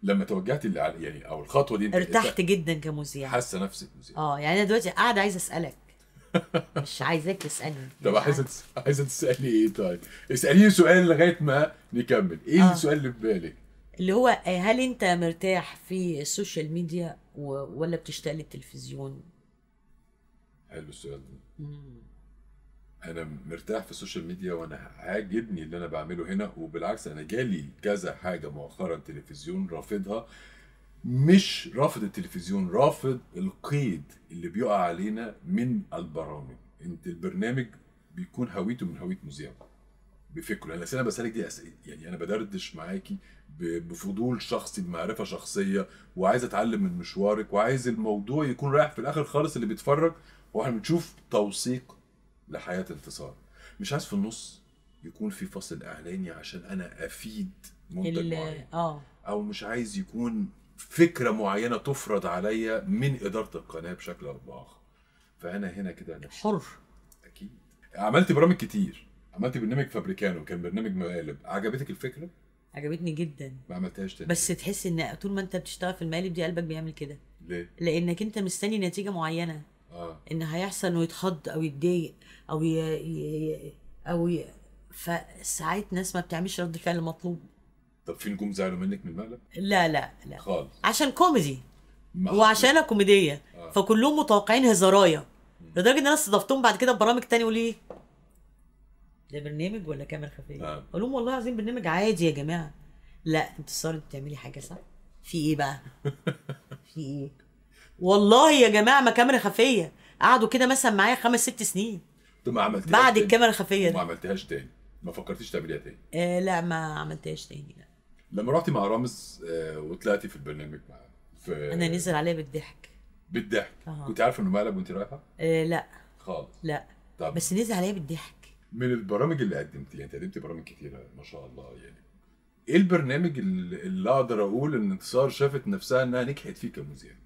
لما توجهت يعني او الخطوه دي ارتحت جدا كمذيع حاسه نفسك مذيع اه يعني انا دلوقتي قاعده عايزه اسالك مش عايزاك تسالني طب عايزه عايزه تسالي ايه طيب؟ اساليني سؤال لغايه ما نكمل، ايه آه. السؤال اللي في بالك؟ اللي هو آه، هل انت مرتاح في السوشيال ميديا ولا بتشتغل التلفزيون؟ حلو السؤال ده انا مرتاح في السوشيال ميديا وانا عاجبني اللي انا بعمله هنا وبالعكس انا جالي كذا حاجه مؤخرا تلفزيون رافضها مش رافض التلفزيون رافض القيد اللي بيقع علينا من البرامج انت البرنامج بيكون هويته من هويه مذيع بفكره انا انا بسالك دي اسئله يعني انا بدردش معاكي بفضول شخصي بمعرفه شخصيه وعايز اتعلم من مشوارك وعايز الموضوع يكون رايح في الاخر خالص اللي بيتفرج واحنا بنشوف توثيق لحياه انتصار مش عايز في النص يكون في فصل اعلاني عشان انا افيد منتج معين اه او مش عايز يكون فكره معينه تفرض عليا من اداره القناه بشكل او باخر فانا هنا كده حر اكيد عملت برامج كتير عملت برنامج فابريكانو كان برنامج مقالب عجبتك الفكره عجبتني جدا ما عملتهاش تاني بس تحس ان طول ما انت بتشتغل في المقالب دي قلبك بيعمل كده ليه لانك انت مستني نتيجه معينه آه. ان هيحصل انه يتخض او يتضايق او ي... ي... او ي... فساعات ناس ما بتعملش رد فعل مطلوب طب في نجوم زعلوا منك من المقلب؟ لا لا لا خالص عشان كوميدي وعشان انا كوميديه آه. فكلهم متوقعين هزارايا لدرجه ان انا استضفتهم بعد كده ببرامج تانية يقول لي إيه؟ ده برنامج ولا كاميرا خفيه؟ آه. اقول لهم والله العظيم برنامج عادي يا جماعه لا انت انت بتعملي حاجه صح؟ في ايه بقى؟ في ايه؟ والله يا جماعه ما كاميرا خفيه قعدوا كده مثلا معايا خمس ست سنين طب ما عملتهاش بعد تاني. الكاميرا الخفيه دي ما عملتهاش تاني ما فكرتيش تعمليها تاني آه لا ما عملتهاش تاني لا لما رحتي مع رامز آه وطلعتي في البرنامج معاه في انا نزل عليا بالضحك بالضحك آه. كنت عارفه انه مقلب وانت رايحه؟ آه لا خالص لا طب. بس نزل عليا بالضحك من البرامج اللي قدمتيها يعني انت قدمت برامج كتيره ما شاء الله يعني ايه البرنامج اللي اقدر اقول ان انتصار شافت نفسها انها نجحت فيه كمذيعه؟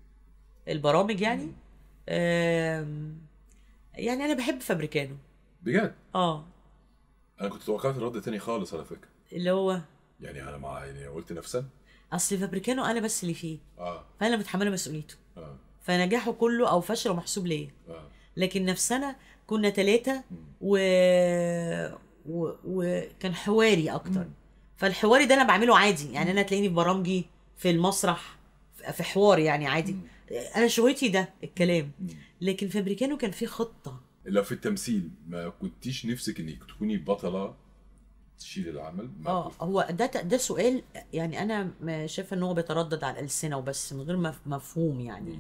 البرامج يعني يعني انا بحب فابريكانو بجد اه انا كنت توقعت رد تاني خالص على فكره اللي هو يعني انا مع يعني قلت نفسا اصل فابريكانو انا بس اللي فيه اه فانا متحمله مسؤوليته اه فنجاحه كله او فشله محسوب ليا آه. لكن نفسنا كنا ثلاثه و... و... وكان حواري اكتر فالحواري ده انا بعمله عادي يعني انا تلاقيني في برامجي في المسرح في حوار يعني عادي مم. انا شغلتي ده الكلام لكن فابريكانو كان فيه خطه لو في التمثيل ما كنتيش نفسك انك تكوني بطله تشيل العمل اه هو ده ده سؤال يعني انا شايفه ان هو بيتردد على الالسنه وبس من غير ما مفهوم يعني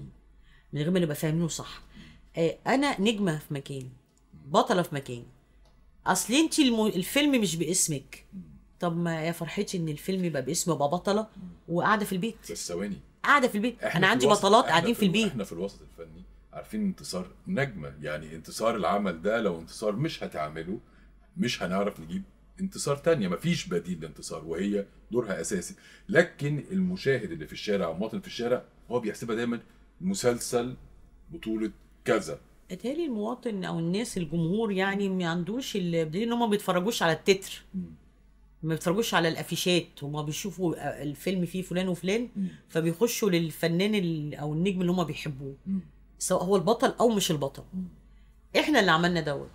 من غير ما نبقى فاهمينه صح آه انا نجمه في مكان بطله في مكان اصل انت المو... الفيلم مش باسمك طب ما يا فرحتي ان الفيلم يبقى باسمي وابقى بطله وقاعده في البيت بس ثواني قاعده في البيت انا عندي بطلات قاعدين في البيت احنا في الوسط الفني عارفين انتصار نجمه يعني انتصار العمل ده لو انتصار مش هتعمله مش هنعرف نجيب انتصار تانية مفيش بديل لانتصار وهي دورها اساسي لكن المشاهد اللي في الشارع او المواطن في الشارع هو بيحسبها دايما مسلسل بطوله كذا اتهيألي المواطن او الناس الجمهور يعني ما عندوش بدليل ان هم ما بيتفرجوش على التتر ما بيتفرجوش على الافيشات هما بيشوفوا آه، الفيلم فيه فلان وفلان فبيخشوا للفنان او النجم اللي هما بيحبوه سواء هو البطل او مش البطل احنا اللي عملنا دوت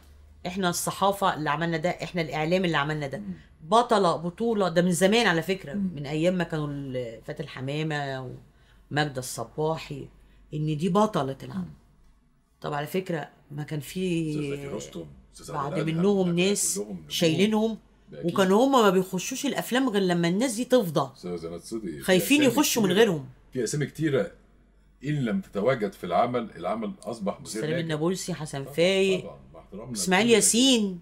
احنا الصحافه اللي عملنا ده احنا الاعلام اللي عملنا ده بطله بطوله ده من زمان على فكره من ايام ما كانوا فات الحمامه وماجده الصباحي ان دي بطله العمل طب على فكره ما كان في بعد منهم ناس شايلينهم وكانوا هما ما بيخشوش الافلام غير لما الناس دي تفضى خايفين يخشوا من غيرهم في اسامي كتيره ان لم تتواجد في العمل العمل اصبح مثير سليم النابلسي حسن فايق اسماعيل ياسين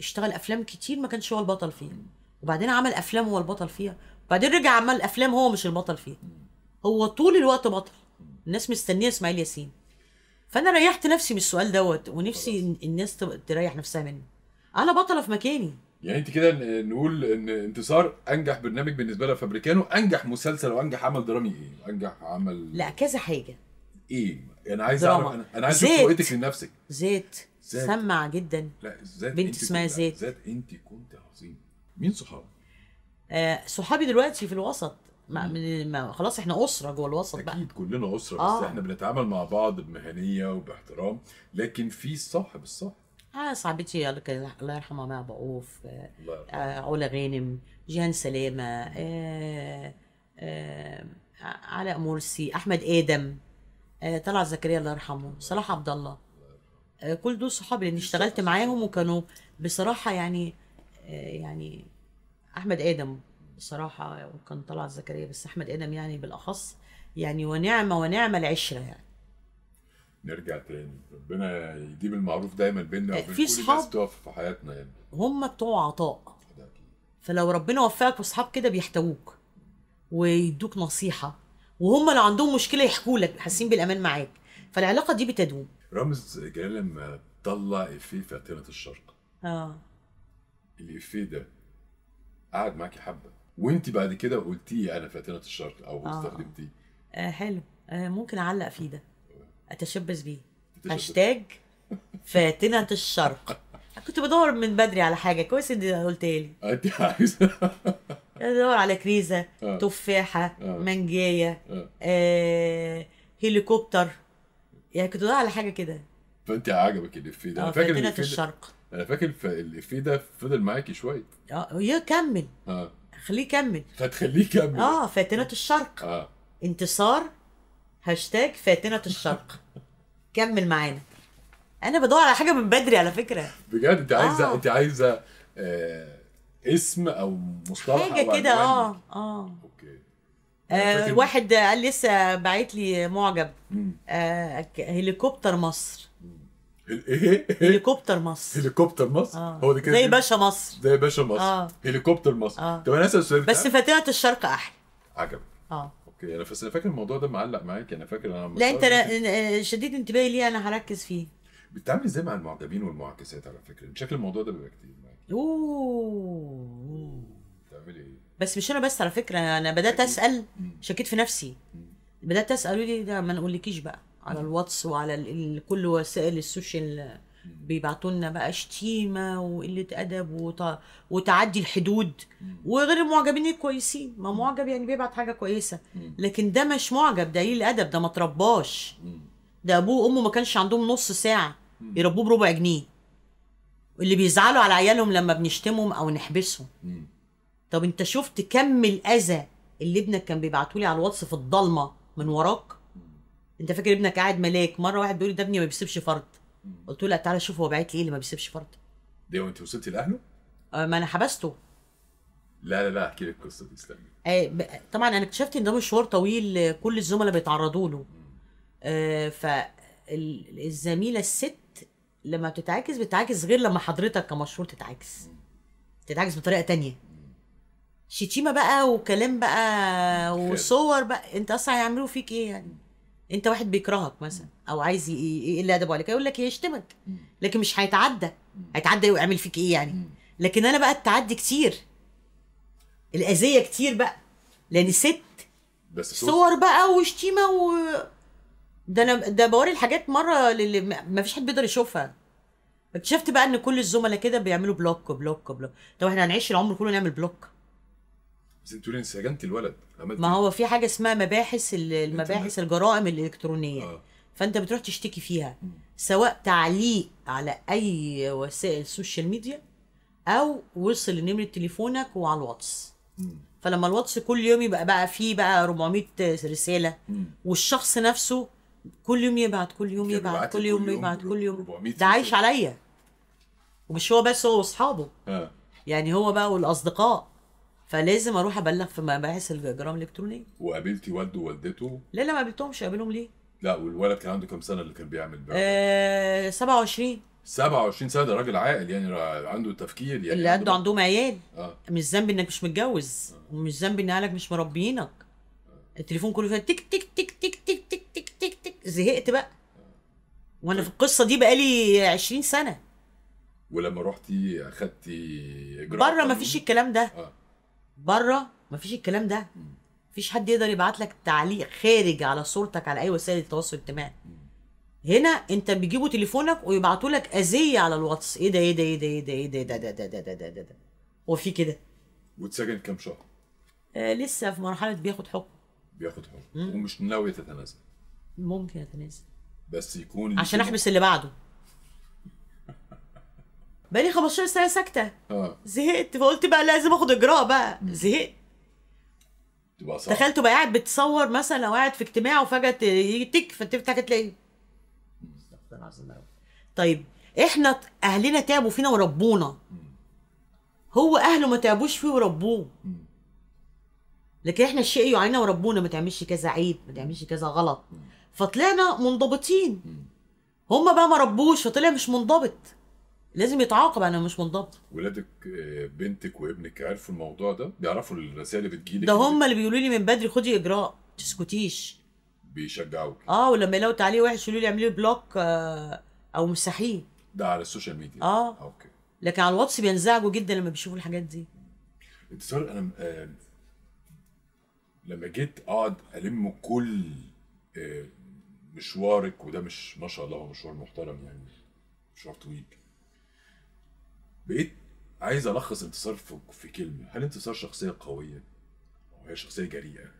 اشتغل افلام كتير ما كانش هو البطل فيها وبعدين عمل افلام هو البطل فيها وبعدين رجع عمل افلام هو مش البطل فيها هو طول الوقت بطل الناس مستنيه اسماعيل ياسين فانا ريحت نفسي من السؤال دوت ونفسي الناس تريح نفسها منه انا بطله في مكاني يعني انت كده نقول ان انتصار انجح برنامج بالنسبه لفابريكانو انجح مسلسل وانجح عمل درامي ايه انجح عمل لا كذا حاجه ايه انا عايز دراما. اعرف انا عايز اشوف رؤيتك لنفسك زيت. زيت سمع جدا لا زيت بنت اسمها زيت زيت انت كنت عظيم مين صحابك آه صحابي دلوقتي في الوسط ما من ما خلاص احنا اسره جوه الوسط أكيد بقى اكيد كلنا اسره آه. بس احنا بنتعامل مع بعض بمهنيه وباحترام لكن في الصاحب الصاحب ها آه، صاحبتي الله يرحمها مها بقوف آه، آه، علا غانم جيهان سلامه علاء مرسي احمد ادم طلع زكريا الله يرحمه صلاح عبد الله كل دول صحابي لأني اشتغلت معاهم وكانوا بصراحه يعني يعني احمد ادم بصراحه وكان طلع زكريا بس احمد ادم يعني بالاخص يعني ونعمه ونعمه العشره يعني نرجع تاني ربنا يجيب المعروف دايما بينا وبين كل الناس تقف في حياتنا يعني هم بتوع عطاء فلو ربنا وفقك واصحاب كده بيحتووك ويدوك نصيحه وهم لو عندهم مشكله يحكوا لك حاسين بالامان معاك فالعلاقه دي بتدوم رامز جلال لما طلع افيه في عتيره الشرق اه الافيه ده قعد معاكي حبه وانت بعد كده قلتيه انا في عتيره الشرق او آه. استخدمتيه آه. آه حلو آه ممكن اعلق فيه ده اتشبث بيه هاشتاج فاتنة الشرق كنت بدور من بدري على حاجة كويس ان قلت لي انت عايزة بدور على كريزة آه. تفاحة آه. منجاية آه. آه. هليكوبتر يعني كنت بدور على حاجة كده فانت عجبك الافيه ده انا آه، فاكر فاتنة الشرق انا فاكر الافيه ده فضل معاكي شوية اه يكمل اه خليه يكمل فتخليه يكمل اه فاتنة آه. الشرق اه انتصار هاشتاج فاتنة الشرق كمل معانا انا بدور على حاجه من بدري على فكره بجد انت عايزه آه. انت عايزه آه اسم او مصطلح حاجه كده اه اه اوكي آه واحد قال لسه باعت لي معجب آه هليكوبتر مصر إيه؟, إيه؟, ايه هليكوبتر مصر هليكوبتر مصر آه. هو ده كده زي باشا مصر زي باشا مصر آه. هليكوبتر مصر آه. طب انا اسال سؤال بس فاتنه الشرق احلى عجب اه اوكي يعني، انا بس انا فاكر الموضوع ده معلق معاك انا يعني، فاكر انا لا انت أنا آه، شديد انتباهي ليه انا هركز فيه بتتعاملي ازاي مع المعجبين والمعاكسات على فكره شكل الموضوع ده بيبقى كتير معاك اوه بتعملي ايه بس مش انا بس على فكره انا بدات اسال شكيت في نفسي بدات اسال لي ده ما نقولكيش بقى على الواتس وعلى كل وسائل السوشيال بيبعتوا لنا بقى شتيمه وقله ادب وط... وتعدي الحدود وغير المعجبين الكويسين ما معجب يعني بيبعت حاجه كويسه لكن ده مش معجب ده قليل ادب ده ما ترباش ده ابوه وامه ما كانش عندهم نص ساعه يربوه بربع جنيه اللي بيزعلوا على عيالهم لما بنشتمهم او نحبسهم طب انت شفت كم الاذى اللي ابنك كان بيبعته لي على الواتس في الضلمه من وراك انت فاكر ابنك قاعد ملاك مره واحد بيقول ده ابني ما بيسيبش فرد قلت له تعالى شوف هو بعت لي ايه اللي ما بيسيبش فرد ده وانت وصلتي لاهله؟ آه ما انا حبسته لا لا لا احكي لك القصه دي استني آه ب... طبعا انا اكتشفت ان ده مشوار طويل آه، كل الزملاء بيتعرضوا له آه فالزميله الست لما بتتعاكس بتتعاكس غير لما حضرتك كمشهور تتعاكس تتعاكس بطريقه تانية شتيمه بقى وكلام بقى وصور بقى انت اصلا هيعملوا فيك ايه يعني انت واحد بيكرهك مثلا او عايز يقل ادبه عليك يقول لك يشتمك لكن مش هيتعدى هيتعدى ويعمل فيك ايه يعني لكن انا بقى التعدي كتير الاذيه كتير بقى لان ست بس صور بقى وشتيمه و ده انا ده بوري الحاجات مره للي ما فيش حد بيقدر يشوفها اكتشفت بقى ان كل الزملاء كده بيعملوا بلوك بلوك بلوك طب احنا هنعيش العمر كله نعمل بلوك بس انت لي سجنت الولد عملت ما ايه؟ هو في حاجه اسمها مباحث المباحث الجرائم الالكترونيه آه. فانت بتروح تشتكي فيها سواء تعليق على اي وسائل سوشيال ميديا او وصل لنمره تليفونك وعلى الواتس فلما الواتس كل يوم يبقى بقى فيه بقى 400 رساله والشخص نفسه كل يوم يبعت كل يوم يبعت كل يوم يبعت كل يوم, ده عايش عليا ومش هو بس هو واصحابه اه. يعني هو بقى والاصدقاء فلازم اروح ابلغ في مباحث الجرائم الالكترونيه وقابلتي والده ووالدته لا لا ما قابلتهمش قابلهم ليه لا والولد كان عنده كام سنه اللي كان بيعمل بقى آه 27 27 سنه ده راجل عاقل يعني عنده تفكير يعني اللي عنده عندهم عيال آه. مش ذنب انك مش متجوز آه. ومش ذنب ان اهلك مش مربينك آه. التليفون كله تك تك تك تك تك تك تك تك تك زهقت بقى آه. وانا طيب. في القصه دي بقالي 20 سنه ولما رحتي اخدتي اجراء بره مفيش الكلام ده آه. بره مفيش الكلام ده مفيش حد يقدر يبعت لك تعليق خارج على صورتك على اي وسائل التواصل الاجتماعي هنا انت بيجيبوا تليفونك ويبعتوا لك اذيه على الواتس ايه ده ايه ده ايه ده ايه ده ايه ده ده ده ده ده ده ده ده هو في كده واتسجن كام شهر؟ آه لسه في مرحله بياخد حكم بياخد حكم ومش ناوي تتنازل ممكن اتنازل بس يكون عشان احبس اللي بعده بقالي 15 سنه ساكته اه زهقت فقلت بقى لازم اخد اجراء بقى زهقت تبقى صعب تخيل تبقى قاعد بتصور مثلا او قاعد في اجتماع وفجاه يجي تك فتفتح تلاقي طيب احنا اهلنا تعبوا فينا وربونا هو اهله ما تعبوش فيه وربوه لكن احنا الشيء علينا وربونا ما تعملش كذا عيب ما تعملش كذا غلط فطلعنا منضبطين هم بقى ما ربوش فطلع مش منضبط لازم يتعاقب انا مش منضبط ولادك آه، بنتك وابنك عرفوا الموضوع ده بيعرفوا الرسائل اللي بتجيلك ده هم اللي بيقولوا لي من بدري خدي اجراء تسكتيش بيشجعوك اه ولما يلاقوا تعليق وحش يقولوا لي اعملي بلوك آه، او مسحيه ده على السوشيال ميديا اه اوكي لكن على الواتس بينزعجوا جدا لما بيشوفوا الحاجات دي انت صار انا آه لما جيت اقعد الم كل آه مشوارك وده مش ما شاء الله هو مشوار محترم يعني مشوار طويل بقيت عايز الخص انتصار في, كلمه هل انتصار شخصيه قويه او هي شخصيه جريئه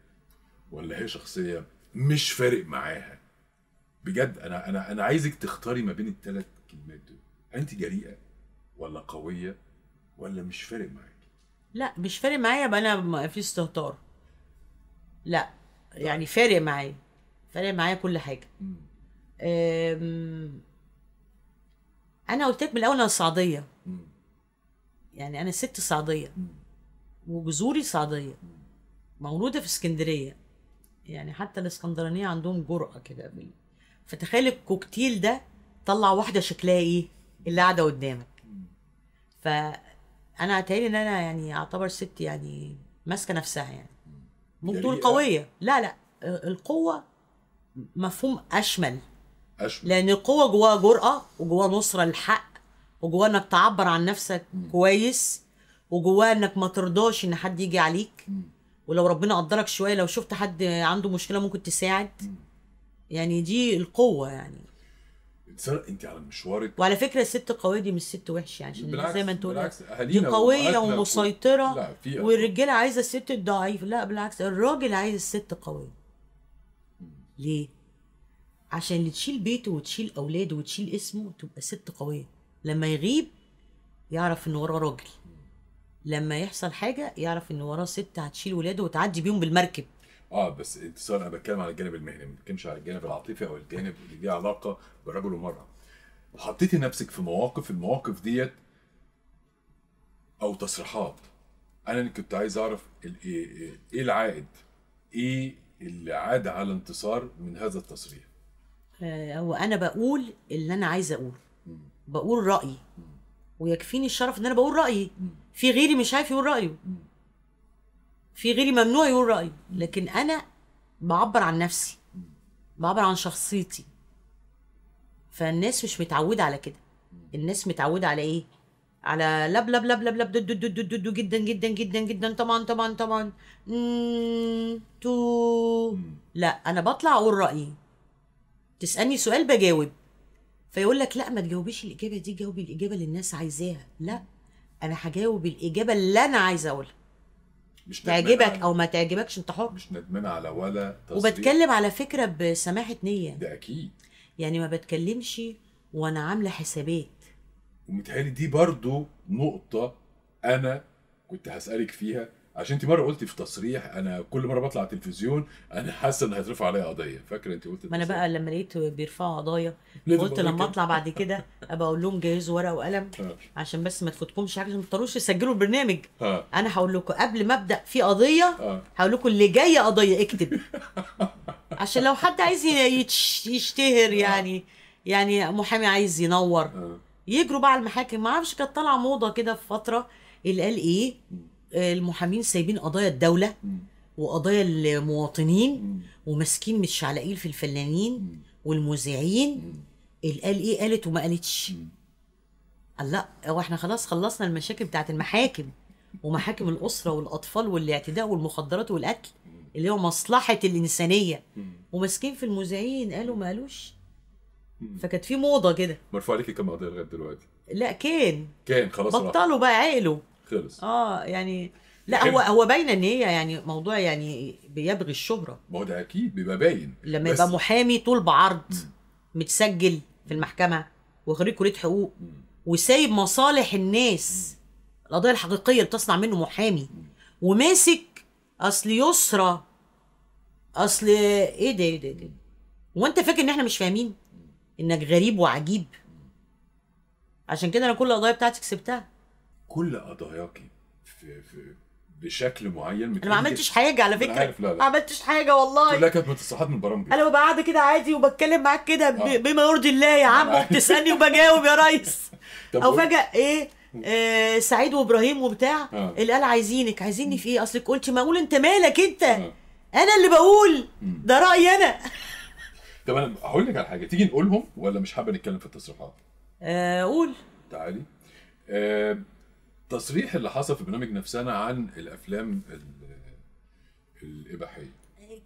ولا هي شخصيه مش فارق معاها بجد انا انا انا عايزك تختاري ما بين الثلاث كلمات دول انت جريئه ولا قويه ولا مش فارق معاك لا مش فارق معايا يبقى انا ما في استهتار لا طيب. يعني فارق معايا فارق معايا كل حاجه امم انا قلت لك من الاول انا السعوديه يعني انا ست صعيديه وجذوري صعيديه مولوده في اسكندريه يعني حتى الاسكندرانيه عندهم جرأه كده فتخيل الكوكتيل ده طلع واحده شكلها ايه اللي قاعده قدامك فانا اتهيألي ان انا يعني اعتبر ست يعني ماسكه نفسها يعني ممكن يعني تقول قويه لا لا القوه مفهوم اشمل أشمل. لان القوه جواها جرأه وجواها نصره للحق وجواه انك تعبر عن نفسك م. كويس وجواه انك ما ترضاش ان حد يجي عليك م. ولو ربنا قدرك شويه لو شفت حد عنده مشكله ممكن تساعد م. يعني دي القوه يعني انت على مشوارك وعلى فكره الست القويه دي مش ست وحشه يعني عشان زي ما انت قلت دي قويه ومسيطره والرجاله عايزه الست الضعيفه لا بالعكس الراجل عايز الست قويه ليه عشان اللي تشيل بيته وتشيل اولاده وتشيل اسمه تبقى ست قويه لما يغيب يعرف ان وراه راجل لما يحصل حاجه يعرف ان وراه ست هتشيل ولاده وتعدي بيهم بالمركب اه بس سؤال انا بتكلم على الجانب المهني ما بتكلمش على الجانب العاطفي او الجانب اللي ليه علاقه برجل ومراه وحطيتي نفسك في مواقف المواقف ديت او تصريحات انا كنت عايز اعرف إيه،, ايه العائد ايه اللي عاد على انتصار من هذا التصريح آه، هو انا بقول اللي انا عايز اقوله بقول رايي ويكفيني الشرف ان انا بقول رايي في غيري مش عارف يقول رايه في غيري ممنوع يقول رايه لكن انا بعبر عن نفسي بعبر عن شخصيتي فالناس مش متعوده على كده الناس متعوده على ايه على لب لب لب لب لب دد دد دد دد جدا جدا جدا جدا طبعا طبعا طبعا تو لا انا بطلع اقول رايي تسالني سؤال بجاوب فيقول لك لا ما تجاوبيش الاجابه دي جاوبي الاجابه اللي الناس عايزاها لا انا هجاوب الاجابه اللي انا عايزه اقولها مش تعجبك او ما تعجبكش انت حر مش ندمان على ولا تصريح وبتكلم على فكره بسماحه نيه ده اكيد يعني ما بتكلمش وانا عامله حسابات ومتهيألي دي برضو نقطه انا كنت هسالك فيها عشان انت مره قلتي في تصريح انا كل مره بطلع التلفزيون انا حاسه ان هيترفع عليا قضيه فاكره انت قلت ما انا بقى لما لقيت بيرفعوا قضايا قلت لما اطلع بعد كده ابقى اقول لهم جهزوا ورقه وقلم آه. عشان بس ما تفوتكمش حاجه عشان ما تضطروش تسجلوا البرنامج آه. انا هقول لكم قبل ما ابدا في قضيه آه. هقول لكم اللي جايه قضيه اكتب عشان لو حد عايز يشتهر يعني يعني محامي عايز ينور يجروا بقى على المحاكم ما اعرفش كانت طالعه موضه كده في فتره اللي قال ايه المحامين سايبين قضايا الدوله وقضايا المواطنين وماسكين مش على في الفنانين والمذيعين اللي قال ايه قالت وما قالتش قال لا هو احنا خلاص خلصنا المشاكل بتاعت المحاكم ومحاكم الاسره والاطفال والاعتداء والمخدرات والاكل اللي هو مصلحه الانسانيه وماسكين في المذيعين قالوا ما قالوش فكانت في موضه كده مرفوع عليكي كم قضيه لغايه دلوقتي لا كان كان خلاص بطلوا بقى عقلوا خلص اه يعني لا هو هو باين ان هي يعني موضوع يعني بيبغي الشهره ما هو ده اكيد بيبقى باين لما يبقى محامي طول بعرض متسجل في المحكمه وخريج كليه حقوق وسايب مصالح الناس القضيه الحقيقيه اللي بتصنع منه محامي وماسك اصل يسرى اصل ايه ده ايه ده, ايه ده. وانت فاكر ان احنا مش فاهمين انك غريب وعجيب عشان كده انا كل القضايا بتاعتي كسبتها كل قضاياكي في في بشكل معين انا ما عملتش حاجه على فكره ما عملتش حاجه والله كلها كانت متصاحات من برامجي انا ببقى كده عادي وبتكلم معاك كده آه. بما يرضي الله يا عم وبتسالني وبجاوب يا ريس او فجاه ايه آه سعيد وابراهيم وبتاع آه. قال عايزينك عايزيني في ايه اصلك قلتي ما اقول انت مالك انت آه. انا اللي بقول ده رايي انا طب انا هقول لك على حاجه تيجي نقولهم ولا مش حابه نتكلم في التصريحات؟ آه قول تعالي آه التصريح اللي حصل في برنامج نفسنا عن الافلام الاباحيه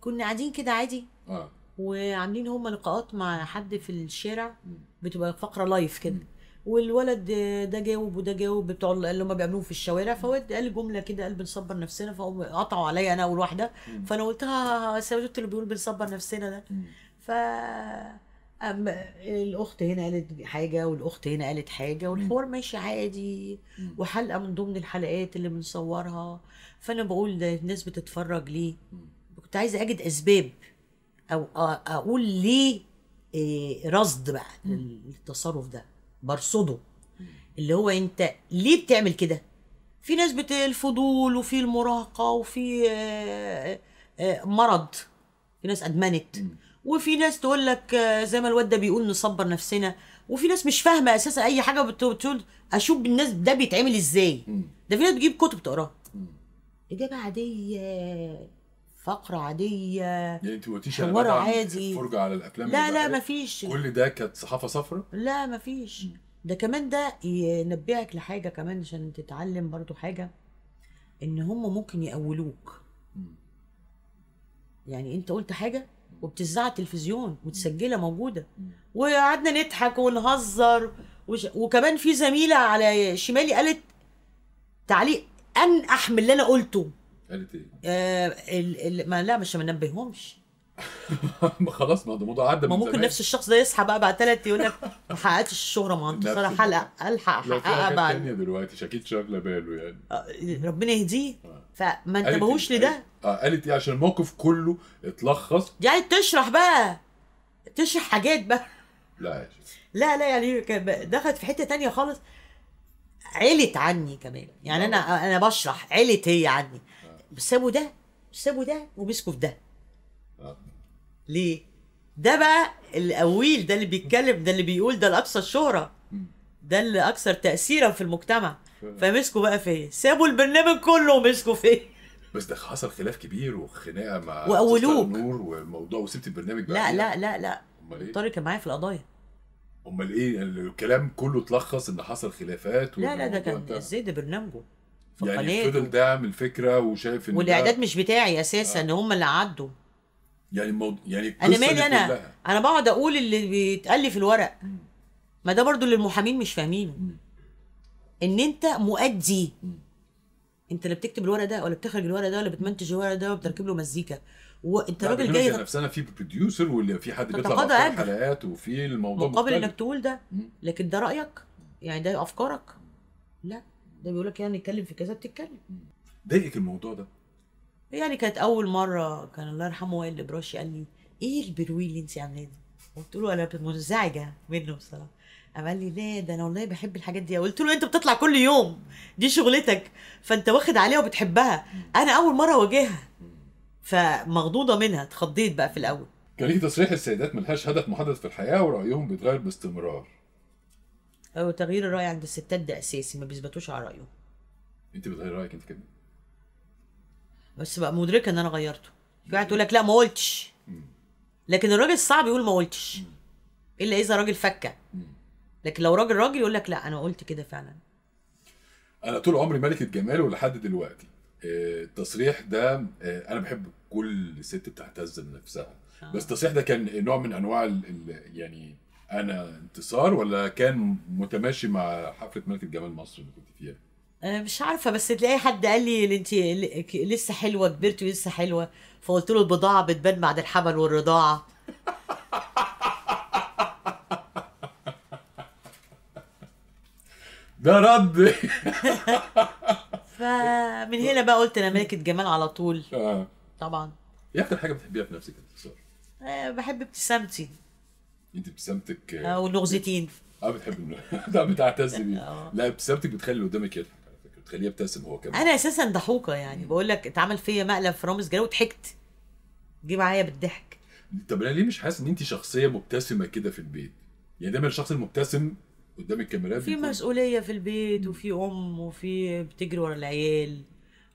كنا قاعدين كده عادي اه وعاملين هم لقاءات مع حد في الشارع بتبقى فقره لايف كده والولد ده جاوب وده جاوب بتوع اللي هم بيعملوه في الشوارع فهو قال جمله كده قال بنصبر نفسنا فقطعوا عليا انا اول واحده فانا قلتها سويت اللي بيقول بنصبر نفسنا ده ف أما الأخت هنا قالت حاجة والأخت هنا قالت حاجة والحوار ماشي عادي وحلقة من ضمن الحلقات اللي بنصورها فأنا بقول ده الناس بتتفرج ليه كنت عايزة أجد أسباب أو أقول ليه آه، رصد بقى للتصرف ده برصده اللي هو أنت ليه بتعمل كده؟ في ناس بت الفضول وفي المراهقة وفي آه، آه، مرض في ناس أدمنت وفي ناس تقول لك آه، زي ما الواد ده بيقول نصبر نفسنا وفي ناس مش فاهمه اساسا اي حاجه بتقول اشوف الناس ده بيتعمل ازاي ده في ناس بتجيب كتب تقراها اجابه عاديه فقرة عادية يعني انت ما قلتيش يعني انا عادي فرجة على الافلام لا لا مفيش كل ده كانت صحافة صفراء لا مفيش ده كمان ده ينبهك لحاجة كمان عشان تتعلم برضو حاجة ان هم ممكن يقولوك يعني انت قلت حاجة وبتذاع تلفزيون متسجله موجوده وقعدنا نضحك ونهزر وش... وكمان في زميله على شمالي قالت تعليق انقح من اللي انا قلته قالت ايه؟ آه ال... ال... ما لا مش ما نبههمش خلاص ما ده موضوع عدى ما ممكن نفس الشخص ده يصحى بقى بعد ثلاث يقول لك ما حققتش الشهره ما انت صار حلقه الحق احققها بعد تانية دلوقتي شاكيت شغلة باله يعني آه، ربنا يهديه آه. فما انتبهوش إيه؟ لده اه قالت ايه عشان الموقف كله اتلخص يعني تشرح بقى تشرح حاجات بقى لا يا شيخ لا لا يعني دخلت في حته تانية خالص علت عني كمان يعني انا انا بشرح علت هي عني آه. سابوا ده سابوا ده ومسكوا في ده ليه ده بقى القويل ده اللي بيتكلم ده اللي بيقول ده الاكثر شهره ده اللي اكثر تاثيرا في المجتمع فمسكوا بقى فيه سابوا البرنامج كله ومسكوا فيه بس ده حصل خلاف كبير وخناقه مع وأولوك. نور والموضوع وسبت البرنامج بقى لا يعني. لا لا لا امال ايه طارق كان معايا في القضايا امال ايه يعني الكلام كله اتلخص ان حصل خلافات لا لا ده كان ازاي ده برنامجه في يعني فضل داعم الفكره وشايف ان والاعداد مش بتاعي اساسا آه. هم اللي عدوا يعني الموضوع يعني انا مالي انا كلها. انا بقعد اقول اللي بيتقال لي في الورق ما ده برضو اللي المحامين مش فاهمينه ان انت مؤدي انت اللي بتكتب الورق ده ولا بتخرج الورق ده ولا بتمنتج الورق ده ولا بتركب له مزيكا وانت راجل جاي ده نفسنا في بروديوسر واللي في حد بيطلع حلقات وفي الموضوع مقابل انك تقول ده لكن ده رايك يعني ده افكارك لا ده بيقول لك يعني نتكلم في كذا بتتكلم ضايقك الموضوع ده يعني كانت اول مره كان الله يرحمه وائل الابراشي قال لي ايه البروي اللي انت عاملاه ده؟ قلت له انا منزعجه منه بصراحه قام قال لي لا ده انا والله بحب الحاجات دي قلت له انت بتطلع كل يوم دي شغلتك فانت واخد عليها وبتحبها انا اول مره اواجهها فمخضوضه منها اتخضيت بقى في الاول كان ليه تصريح السيدات ملهاش هدف محدد في الحياه ورايهم بيتغير باستمرار هو تغيير الراي عند الستات ده اساسي ما بيثبتوش على رايهم انت بتغير رايك انت كده بس بقى مدركه ان انا غيرته في واحد تقول لك لا ما قلتش لكن الراجل صعب يقول ما قلتش الا اذا راجل فكه لكن لو راجل راجل يقول لك لا انا قلت كده فعلا انا طول عمري ملكه جمال ولحد دلوقتي آه، التصريح ده آه، انا بحب كل ست بتعتز بنفسها آه. بس التصريح ده كان نوع من انواع يعني انا انتصار ولا كان متماشي مع حفله ملكه جمال مصر اللي كنت فيها أه، مش عارفه بس تلاقي حد قال لي انت لسه حلوه كبرت ولسه حلوه فقلت له البضاعه بتبان بعد الحمل والرضاعه ده رد فمن هنا بقى قلت انا ملكه جمال على طول اه طبعا ايه اكتر حاجه بتحبيها في نفسك انت أه، بحب ابتسامتي انت ابتسامتك اه ونغزتين اه بتحب ده بتعتز بيه آه. لا ابتسامتك بتخلي اللي قدامك يضحك تخليه يبتسم هو كمان انا اساسا ضحوكه يعني بقول لك اتعمل فيا مقلب في رامز جلال وضحكت جه معايا بالضحك طب انا ليه مش حاسس ان انت شخصيه مبتسمه كده في البيت يعني دايما الشخص المبتسم قدام الكاميرات في مسؤوليه في البيت وفي ام وفي بتجري ورا العيال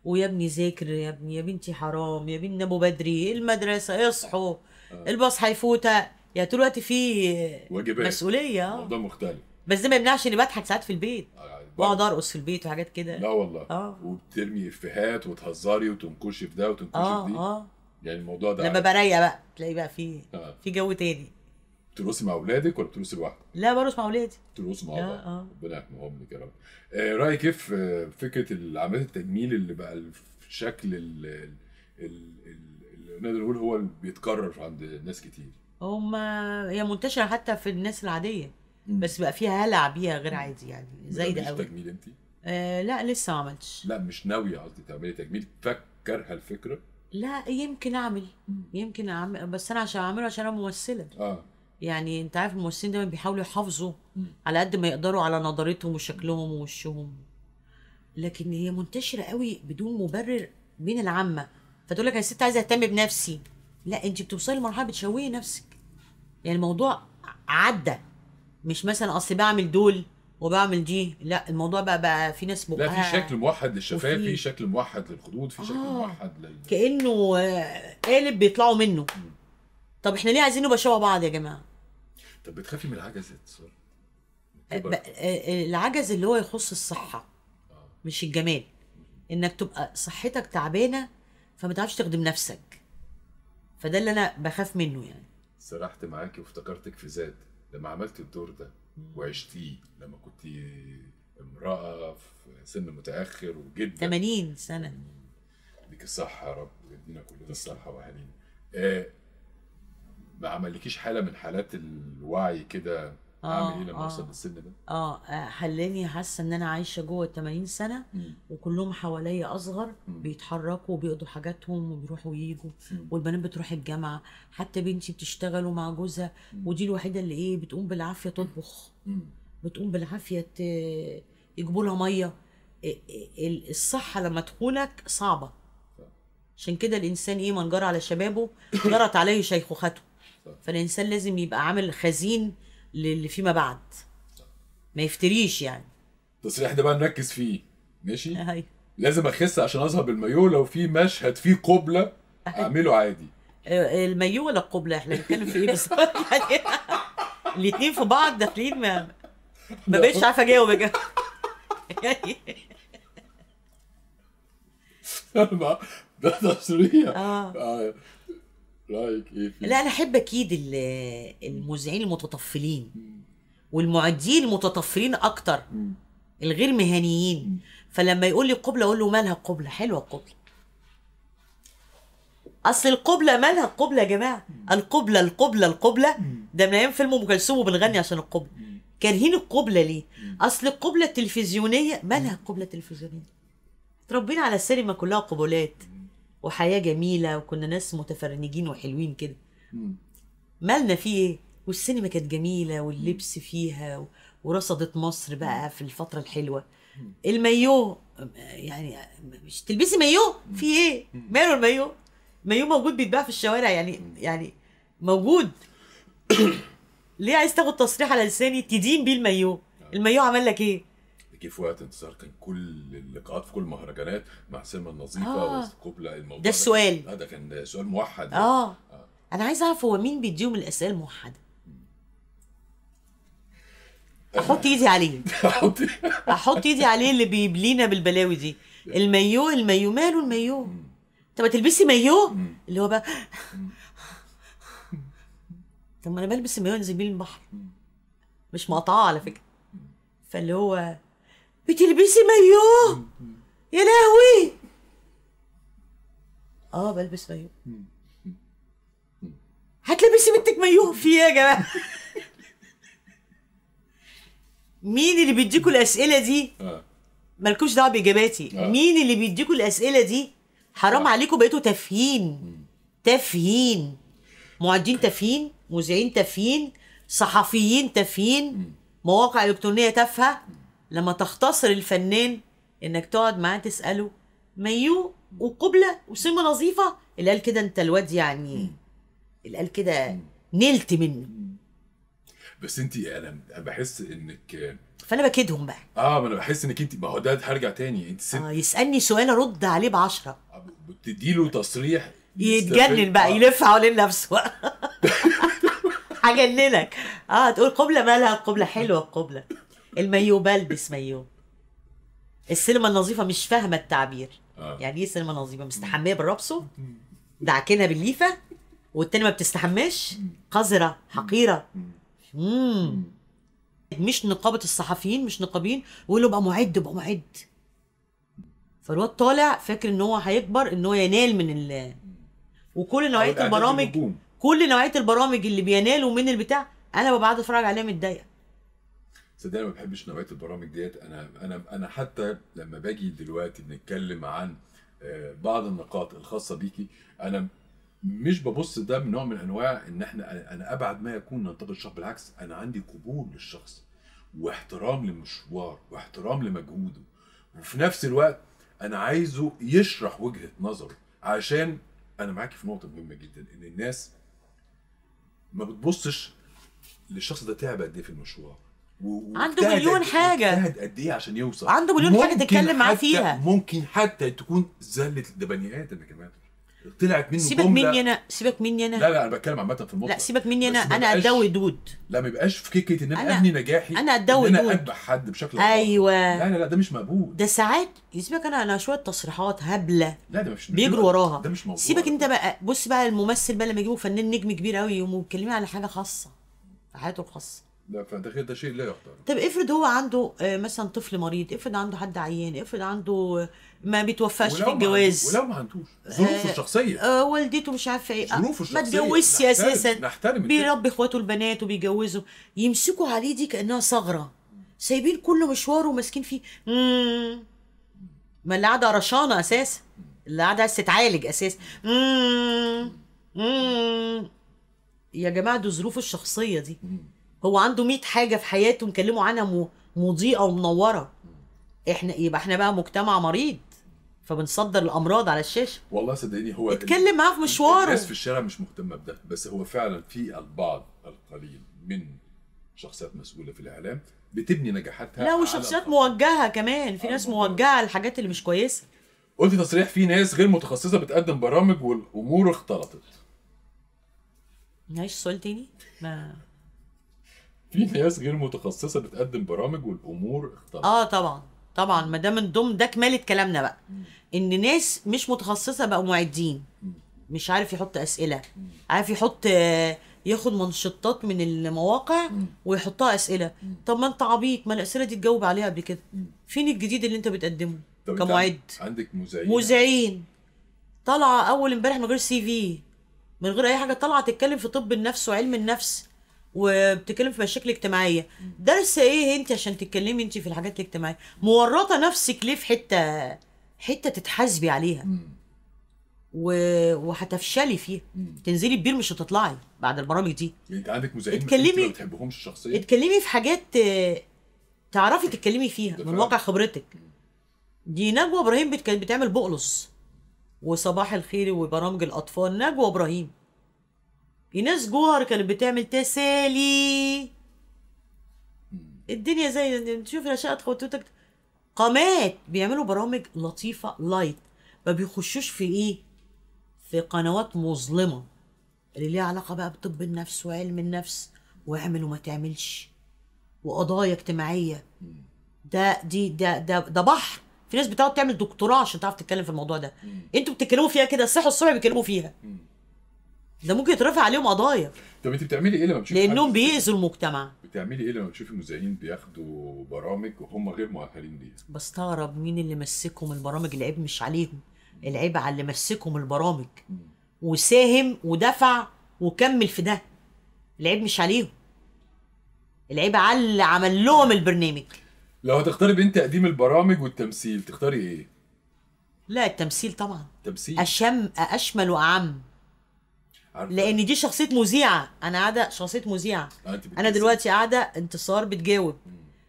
ويا ابني ذاكر يا ابني يا بنتي حرام يا بنتي ناموا بدري المدرسه اصحوا آه. الباص هيفوتك يعني طول الوقت في واجبات مسؤوليه الموضوع مختلف بس ده ما يمنعش اني بضحك ساعات في البيت آه. واقعد ارقص في البيت وحاجات كده لا والله اه وبترمي افيهات وتهزري وتنكشي في ده وتنكشي آه في دي اه يعني الموضوع ده لما برايق بقى تلاقي بقى في آه. في جو تاني بترقصي مع اولادك ولا بترقصي لوحدك؟ لا برقص مع اولادي بترقصي مع آه، بعض آه. ربنا يحفظهم لك يا رب آه، رايك ايه في فكره العمليات التجميل اللي بقى الشكل اللي, اللي نقدر نقول هو اللي بيتكرر عند ناس كتير هما هي منتشره حتى في الناس العاديه بس بقى فيها هلع بيها غير عادي يعني زايده قوي تجميل انت؟ آه لا لسه ما عملتش لا مش ناويه قصدي تعملي تجميل فكرها الفكره لا يمكن اعمل يمكن اعمل بس انا عشان اعمله عشان انا ممثله اه يعني انت عارف الممثلين دايما بيحاولوا يحافظوا على قد ما يقدروا على نظرتهم وشكلهم ووشهم لكن هي منتشره قوي بدون مبرر بين العامه فتقول لك يا ست عايزه اهتم بنفسي لا انت بتوصلي لمرحله بتشوهي نفسك يعني الموضوع عدى مش مثلا اصل بعمل دول وبعمل دي لا الموضوع بقى بقى في ناس بقى لا في شكل موحد للشفاه في شكل موحد للخدود في شكل آه موحد لل... كانه آه، قالب بيطلعوا منه طب احنا ليه عايزين نبقى شبه بعض يا جماعه طب بتخافي من العجزات آه، آه، العجز اللي هو يخص الصحه مش الجمال انك تبقى صحتك تعبانه فما تعرفش تخدم نفسك فده اللي انا بخاف منه يعني سرحت معاكي وافتكرتك في ذات لما عملت الدور ده وعشتيه لما كنت امراه في سن متاخر وجدا 80 سنه يديك الصحه يا رب ويدينا كلنا الصحه واهالينا آه ما عملكيش حاله من حالات الوعي كده آه،, إيه آه. اه اه خلاني حاسه ان انا عايشه جوه ال 80 سنه وكلهم حواليا اصغر بيتحركوا وبيقضوا حاجاتهم وبيروحوا ويجوا والبنات بتروح الجامعه حتى بنتي بتشتغل ومع جوزها ودي الوحيده اللي ايه بتقوم بالعافيه تطبخ بتقوم بالعافيه يجيبوا لها ميه الصحه لما تقولك صعبه عشان كده الانسان ايه من جرى على شبابه جرت عليه شيخوخته فالانسان لازم يبقى عامل خزين للي فيما بعد ما يفتريش يعني التصريح ده بقى نركز فيه ماشي هاي. أيوه. لازم اخس عشان اظهر بالمايو لو في مشهد فيه قبله اعمله عادي آه، المايو ولا القبله احنا بنتكلم في ايه بس يعني الاثنين في بعض داخلين ما ما بقتش عارفه اجاوب يعني ده تصريح اه, آه، رايك ايه فيه؟ لا انا احب اكيد المذيعين المتطفلين والمعدين المتطفلين اكتر الغير مهنيين فلما يقول لي قبله اقول له مالها قبله حلوه القبله اصل القبله مالها القبله يا جماعه القبله القبله القبله ده من ايام فيلم ام كلثوم وبنغني عشان القبله كارهين القبله ليه اصل القبله التلفزيونيه مالها القبله التلفزيونيه تربينا على السينما كلها قبلات وحياه جميله وكنا ناس متفرنجين وحلوين كده مالنا فيه ايه والسينما كانت جميله واللبس فيها ورصدت مصر بقى في الفتره الحلوه المايو يعني مش تلبسي مايو في ايه ماله المايو مايو موجود بيتباع في الشوارع يعني يعني موجود ليه عايز تاخد تصريح على لساني تدين بيه المايو آه. المايو عمل لك ايه كيف في وقت انتصار كان كل اللقاءات في كل المهرجانات مع سلمى النظيفه آه. وكوبلا الموضوع ده السؤال ده, آه، ده كان سؤال موحد يعني. آه. آه. انا عايز اعرف هو مين بيديهم الاسئله الموحده آه. احط ايدي عليه احط ايدي عليه اللي بيبلينا بالبلاوي دي المايو المايو ماله المايو mm. طب ما تلبسي مايو mm. اللي هو بقى mm. طب ما انا بلبس الميو انزل بيه البحر مش مقطعه على فكره فاللي هو بتلبسي مايوه يا لهوي اه بلبس مايوه هتلبسي بنتك مايوه في ايه يا جماعه مين اللي بيديكوا الاسئله دي مالكوش دعوه باجاباتي آه. مين اللي بيديكوا الاسئله دي حرام آه. عليكم بقيتوا تافهين تافهين معدين تافهين مذيعين تافهين صحفيين تافهين مواقع الكترونيه تافهه لما تختصر الفنان انك تقعد معاه تساله مايو وقبله وسمه نظيفه اللي قال كده انت الواد يعني اللي قال كده نلت منه بس انت انا بحس انك فانا بكدهم بقى اه ما انا بحس انك انت ما هو ده هرجع تاني انت ست... اه يسالني سؤال ارد عليه 10 آه، بتدي له تصريح يتجنن بقى آه. يلف حوالين نفسه هجننك اه تقول قبله مالها القبله حلوه القبله الميو بلبس ميو السينما النظيفه مش فاهمه التعبير آه. يعني ايه سينما نظيفه مستحميه بالرابسو دعكنها بالليفه والتاني ما بتستحماش قذره حقيره مم. مش نقابه الصحفيين مش نقابين ويقول له بقى معد بقى معد فالواد طالع فاكر ان هو هيكبر ان هو ينال من ال وكل نوعيه البرامج كل نوعيه البرامج اللي بينالوا من البتاع انا ببقى قاعده اتفرج عليها متضايقه صدقني ما بحبش نوعيه البرامج ديت انا انا انا حتى لما باجي دلوقتي بنتكلم عن آه، بعض النقاط الخاصه بيكي انا مش ببص ده من نوع من انواع ان احنا انا ابعد ما يكون ننتقد الشخص بالعكس انا عندي قبول للشخص واحترام لمشوار واحترام لمجهوده وفي نفس الوقت انا عايزه يشرح وجهه نظره عشان انا معاكي في نقطه مهمه جدا ان الناس ما بتبصش للشخص ده تعب قد ايه في المشوار عنده مليون حاجه اجتهد قد ايه عشان يوصل عنده مليون حاجه تتكلم معاه فيها ممكن حتى تكون زلت ده بني ادم يا جماعه طلعت منه سيبك مني انا سيبك مني انا لا لا انا بتكلم عامه في المطلق لا سيبك مني انا انا ادوي دود لا ما يبقاش في كيكة ان انا, أنا ابني نجاحي انا ادوي دود انا اذبح حد بشكل ايوه لا لا لا ده مش مقبول ده ساعات سيبك انا انا شويه تصريحات هبله لا ده مش بيجروا وراها ده مش موجود سيبك انت بقى بص بقى الممثل بقى لما يجيبوا فنان نجم كبير قوي يقوموا متكلمين على حاجه خاصه في حياته الخاصه لا فانت خير ده شيء لا يحترم طب افرض هو عنده آه، مثلا طفل مريض افرض عنده حد عيان افرض عنده آه، ما بيتوفاش في الجواز ولو ما عندوش ظروفه آه، الشخصيه آه والدته مش عارفه ايه ظروفه الشخصيه ما اتجوزش اساسا نحترم بيربي اخواته البنات وبيجوزوا يمسكوا عليه دي كانها ثغره سايبين كل مشواره وماسكين فيه امم ما اللي قاعده رشانه اساسا اللي قاعده عايز تتعالج اساسا يا جماعه دي ظروفه الشخصيه دي مم. هو عنده 100 حاجه في حياته نكلموا عنها مضيئه ومنوره احنا يبقى احنا بقى مجتمع مريض فبنصدر الامراض على الشاشه والله صدقني هو اتكلم معاه في مشواره الناس في الشارع مش مهتمه بده بس هو فعلا في البعض القليل من شخصيات مسؤوله في الاعلام بتبني نجاحاتها لا وشخصيات موجهه كمان في ناس موجهه للحاجات اللي مش كويسه قلت تصريح في ناس غير متخصصه بتقدم برامج والامور اختلطت معلش سؤال تاني ما في ناس غير متخصصه بتقدم برامج والامور اختلفت اه طبعا طبعا ما دام من ضمن ده كماله كلامنا بقى ان ناس مش متخصصه بقوا معدين مش عارف يحط اسئله عارف يحط آه، ياخد منشطات من المواقع ويحطها اسئله طب ما انت عبيط ما الاسئله دي تجاوب عليها قبل كده فين الجديد اللي انت بتقدمه كمعد عندك مذيعين مذيعين طالعه اول امبارح من غير سي في من غير اي حاجه طالعه تتكلم في طب النفس وعلم النفس وبتتكلم في مشاكل اجتماعيه دارسه ايه انت عشان تتكلمي انت في الحاجات الاجتماعيه مورطه نفسك ليه في حته حته تتحاسبي عليها و... وهتفشلي فيها تنزلي كبير مش هتطلعي بعد البرامج دي يعني انت عندك مذيعين اتكلمي ما بتحبهمش شخصيا اتكلمي في حاجات تعرفي تتكلمي فيها من واقع خبرتك دي نجوى ابراهيم كانت بتعمل بقلص وصباح الخير وبرامج الاطفال نجوى ابراهيم ايناس جوهر كانت بتعمل تسالي الدنيا زي تشوف نشأة خوتوتك قامات بيعملوا برامج لطيفه لايت ما بيخشوش في ايه في قنوات مظلمه اللي ليها علاقه بقى بطب النفس وعلم النفس واعمل وما تعملش وقضايا اجتماعيه ده دي ده ده ده بحر في ناس بتقعد تعمل دكتوراه عشان تعرف تتكلم في الموضوع ده انتوا بتتكلموا فيها كده صحوا الصبح بيتكلموا فيها ده ممكن يترفع عليهم قضايا طب انت بتعملي ايه لما بتشوفي لانهم بيأذوا المجتمع بتعملي ايه لما بتشوفي المذيعين بياخدوا برامج وهم غير مؤهلين ليها بستغرب مين اللي مسكهم البرامج العيب مش عليهم العيب على اللي مسكهم البرامج وساهم ودفع وكمل في ده العيب مش عليهم العيب على اللي عمل لهم البرنامج لو هتختاري بين تقديم البرامج والتمثيل تختاري ايه لا التمثيل طبعا تمثيل اشم اشمل واعم لان دي شخصيه مذيعه انا قاعده شخصيه مذيعه آه، انا دلوقتي قاعده انتصار بتجاوب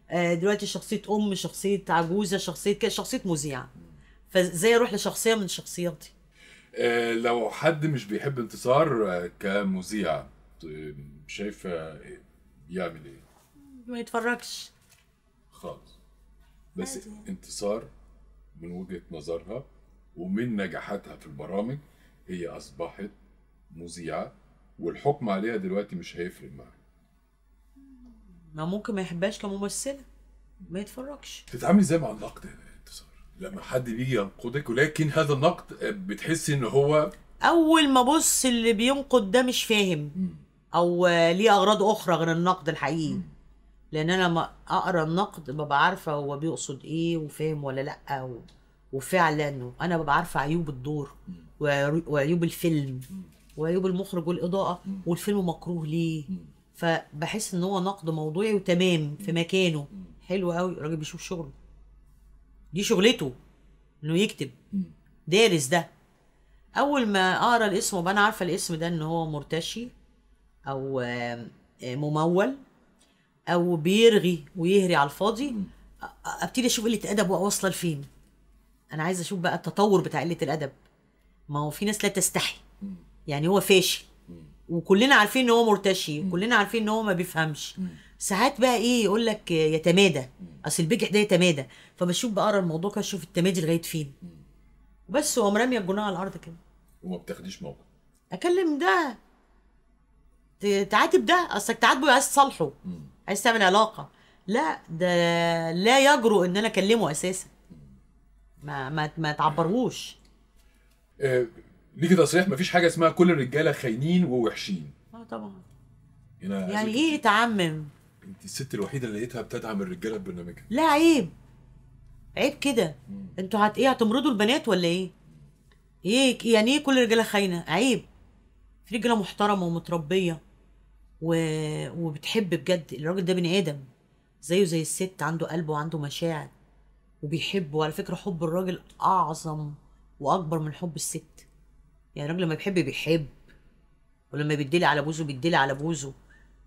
آه، دلوقتي شخصيه ام شخصيه عجوزه شخصيه كده شخصيه مذيعه فازاي اروح لشخصيه من شخصياتي آه، لو حد مش بيحب انتصار كمذيع شايفه بيعمل ايه ما يتفرجش خالص بس عادي. يعني. انتصار من وجهه نظرها ومن نجاحاتها في البرامج هي اصبحت مذيعه والحكم عليها دلوقتي مش هيفرق معاها ما ممكن ما يحبهاش كممثله ما يتفرجش تتعاملي ازاي مع النقد هنا يا انتصار لما حد بيجي ينقدك ولكن هذا النقد آه، بتحسي ان هو اول ما بص اللي بينقد ده مش فاهم م. او آه، ليه اغراض اخرى غير النقد الحقيقي م. لان انا ما اقرا النقد ببقى عارفه هو بيقصد ايه وفاهم ولا لا وفعلا انا ببقى عارفه عيوب الدور وعيوب الفيلم م. وعيوب المخرج والاضاءه والفيلم مكروه ليه فبحس ان هو نقد موضوعي وتمام في مكانه حلو قوي الراجل بيشوف شغله دي شغلته انه يكتب دارس ده اول ما اقرا الاسم وابقى انا عارفه الاسم ده ان هو مرتشي او ممول او بيرغي ويهري على الفاضي ابتدي اشوف قله ادب واوصل لفين انا عايزه اشوف بقى التطور بتاع قله الادب ما هو في ناس لا تستحي يعني هو فاشل وكلنا عارفين ان هو مرتشي كلنا عارفين ان هو ما بيفهمش ساعات بقى ايه يقول لك يتمادى اصل البجح ده يتمادى فبشوف بقرا الموضوع كده اشوف التمادي لغايه فين بس هو مرمي الجناح على الارض كده وما بتاخديش موقف اكلم ده تعاتب ده اصلك تعاتبه عايز تصالحه عايز تعمل علاقه لا ده لا يجرؤ ان انا اكلمه اساسا ما ما ما تعبرهوش آه، ليكي تصريح مفيش حاجه اسمها كل الرجاله خاينين ووحشين اه طبعا هنا يعني ايه تعمم انت الست الوحيده اللي لقيتها بتدعم الرجاله ببرنامجها لا عيب عيب كده انتوا هت ايه هتمرضوا البنات ولا ايه ايه يعني ايه كل الرجاله خاينه عيب في رجاله محترمه ومتربيه و... وبتحب بجد الراجل ده بني ادم زيه زي الست عنده قلب وعنده مشاعر وبيحب وعلى فكره حب الراجل اعظم واكبر من حب الست يعني الراجل لما بيحب بيحب ولما بيدلي على بوزه بيدلي على بوزه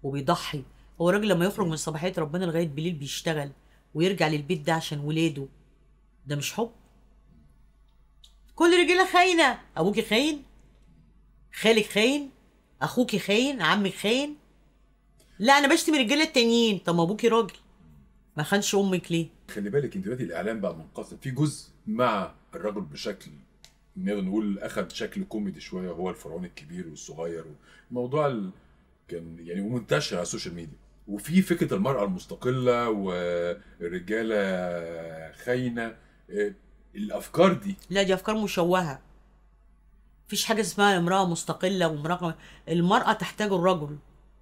وبيضحي هو الراجل لما يخرج من صباحيه ربنا لغايه بالليل بيشتغل ويرجع للبيت ده عشان ولاده ده مش حب كل رجاله خاينه ابوكي خاين خالك خاين اخوكي خاين عمك خاين لا انا بشتم الرجاله التانيين طب ما ابوكي راجل ما خانش امك ليه خلي بالك انت دلوقتي الاعلام بقى منقسم في جزء مع الرجل بشكل نقدر نقول اخذ شكل كوميدي شويه هو الفرعون الكبير والصغير الموضوع كان يعني ومنتشر على السوشيال ميديا وفي فكره المراه المستقله والرجاله خاينه آه، الافكار دي لا دي افكار مشوهه مفيش حاجه اسمها امراه مستقله وامراه المراه تحتاج الرجل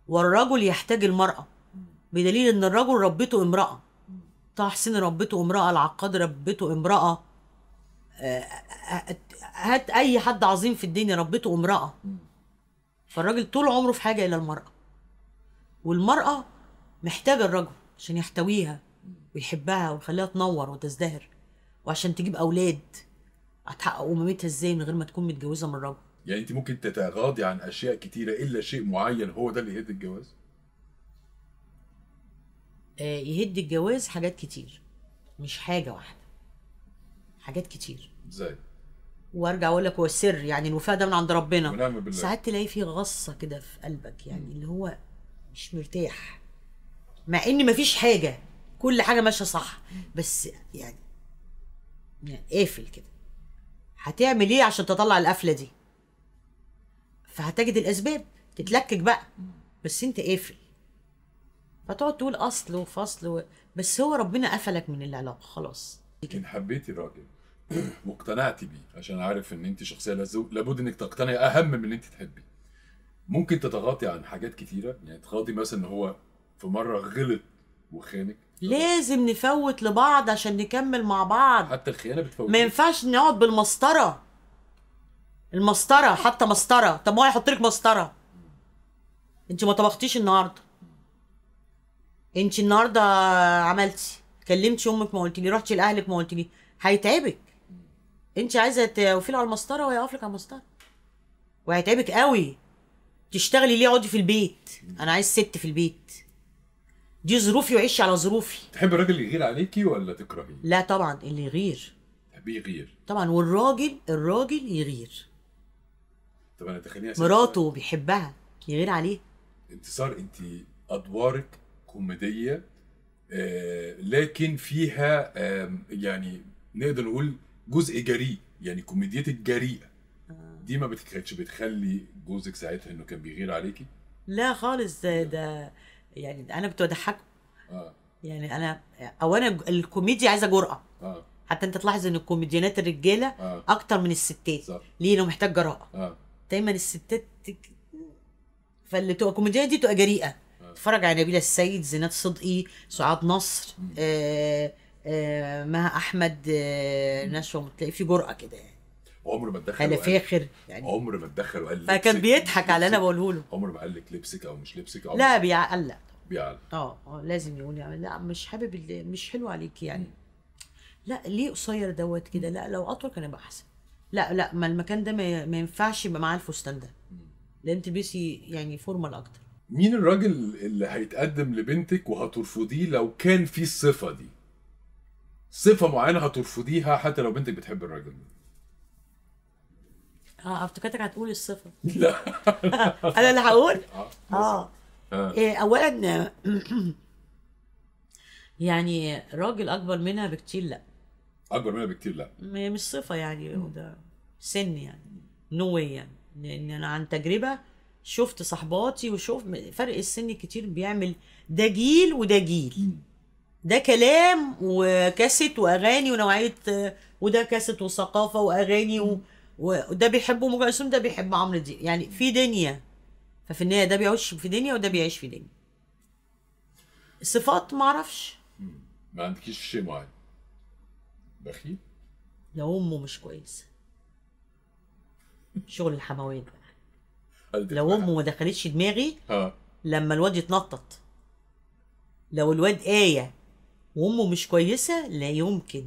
والرجل يحتاج المراه بدليل ان الرجل ربته امراه طه حسين ربته امراه العقاد ربته امراه آه، آه، هات اي حد عظيم في الدنيا ربته امراه فالراجل طول عمره في حاجه الى المراه والمراه محتاجه الرجل عشان يحتويها ويحبها ويخليها تنور وتزدهر وعشان تجيب اولاد هتحقق امومتها ازاي من غير ما تكون متجوزه من رجل يعني انت ممكن تتغاضي عن اشياء كتيره الا شيء معين هو ده اللي يهد الجواز آه، يهد الجواز حاجات كتير مش حاجه واحده حاجات كتير ازاي وارجع اقول لك هو السر يعني الوفاء ده من عند ربنا ساعات تلاقي في غصه كده في قلبك يعني اللي هو مش مرتاح مع ان مفيش حاجه كل حاجه ماشيه صح بس يعني يعني قافل كده هتعمل ايه عشان تطلع القفله دي فهتجد الاسباب تتلكك بقى بس انت قافل فتقعد تقول اصل وفصل و... بس هو ربنا قفلك من العلاقه خلاص ان حبيتي راجل واقتنعتي بيه عشان عارف ان انت شخصيه لابد انك تقتنعي اهم من ان انت تحبي ممكن تتغاضي عن حاجات كتيره يعني تغاضي مثلا ان هو في مره غلط وخانك لازم نفوت لبعض عشان نكمل مع بعض حتى الخيانه بتفوت ما ينفعش نقعد بالمسطره المسطره حتى مسطره طب ما هو يحط لك مسطره انت ما طبختيش النهارده انت النهارده عملتي كلمتي امك ما قلتلي رحتي لاهلك ما قلتلي هيتعبك انت عايزه توفيل على المسطره وهيقف على المسطره وهيتعبك قوي تشتغلي ليه اقعدي في البيت انا عايز ست في البيت دي ظروفي وعيش على ظروفي تحب الراجل يغير عليكي ولا تكرهيه لا طبعا اللي يغير تحبيه يغير طبعا والراجل الراجل يغير طب انا تخليني مراته بيحبها يغير عليها انتصار انت ادوارك كوميديه آه لكن فيها آه يعني نقدر نقول جزء جريء يعني كوميديتك جريئه آه. دي ما كانتش بتخلي جوزك ساعتها انه كان بيغير عليكي؟ لا خالص ده ده يعني انا بتضحكه اه يعني انا او انا الكوميديا عايزه جرأه اه حتى انت تلاحظ ان الكوميديانات الرجاله آه. اكتر من الستات صح. ليه لو محتاج جراءه آه. دايما الستات فاللي تبقى كوميديان دي تبقى جريئه آه. تتفرج على نبيله السيد زينات صدقي سعاد نصر آه آه، مها احمد آه، نشوه تلاقي في جرأه كده يعني عمر ما اتدخل انا فاخر يعني عمر ما اتدخل وقال فكان بيضحك على اللي انا بقوله له عمر ما قال لك لبسك او مش لبسك أو لا بيعلق بيعلق آه،, اه لازم يقول يعني لا مش حابب مش حلو عليك يعني لا ليه قصير دوت كده لا لو اطول كان يبقى احسن لا لا ما المكان ده ما ينفعش يبقى معاه الفستان ده لان تلبسي يعني فورمال اكتر مين الراجل اللي هيتقدم لبنتك وهترفضيه لو كان في الصفه دي صفه معينه هترفضيها حتى لو بنتك بتحب الراجل اه افتكرتك هتقول الصفه لا انا اللي هقول اه, آه. آه. إيه، اولا يعني راجل اكبر منها بكتير لا اكبر منها بكتير لا مش صفه يعني ده سن يعني نويا يعني. لان انا عن تجربه شفت صحباتي وشوف فرق السن كتير بيعمل ده جيل وده جيل ده كلام وكاسيت واغاني ونوعيه وده كاسيت وثقافه واغاني و... وده بيحب ام كلثوم ده بيحب عمرو دياب يعني في دنيا ففي النهايه ده بيعيش في دنيا وده بيعيش في دنيا الصفات ما اعرفش ما عندكيش شيء معين بخيل لو امه مش كويسه شغل الحموات بقى لو امه ما دخلتش دماغي اه لما الواد يتنطط لو الواد آية وامه مش كويسه لا يمكن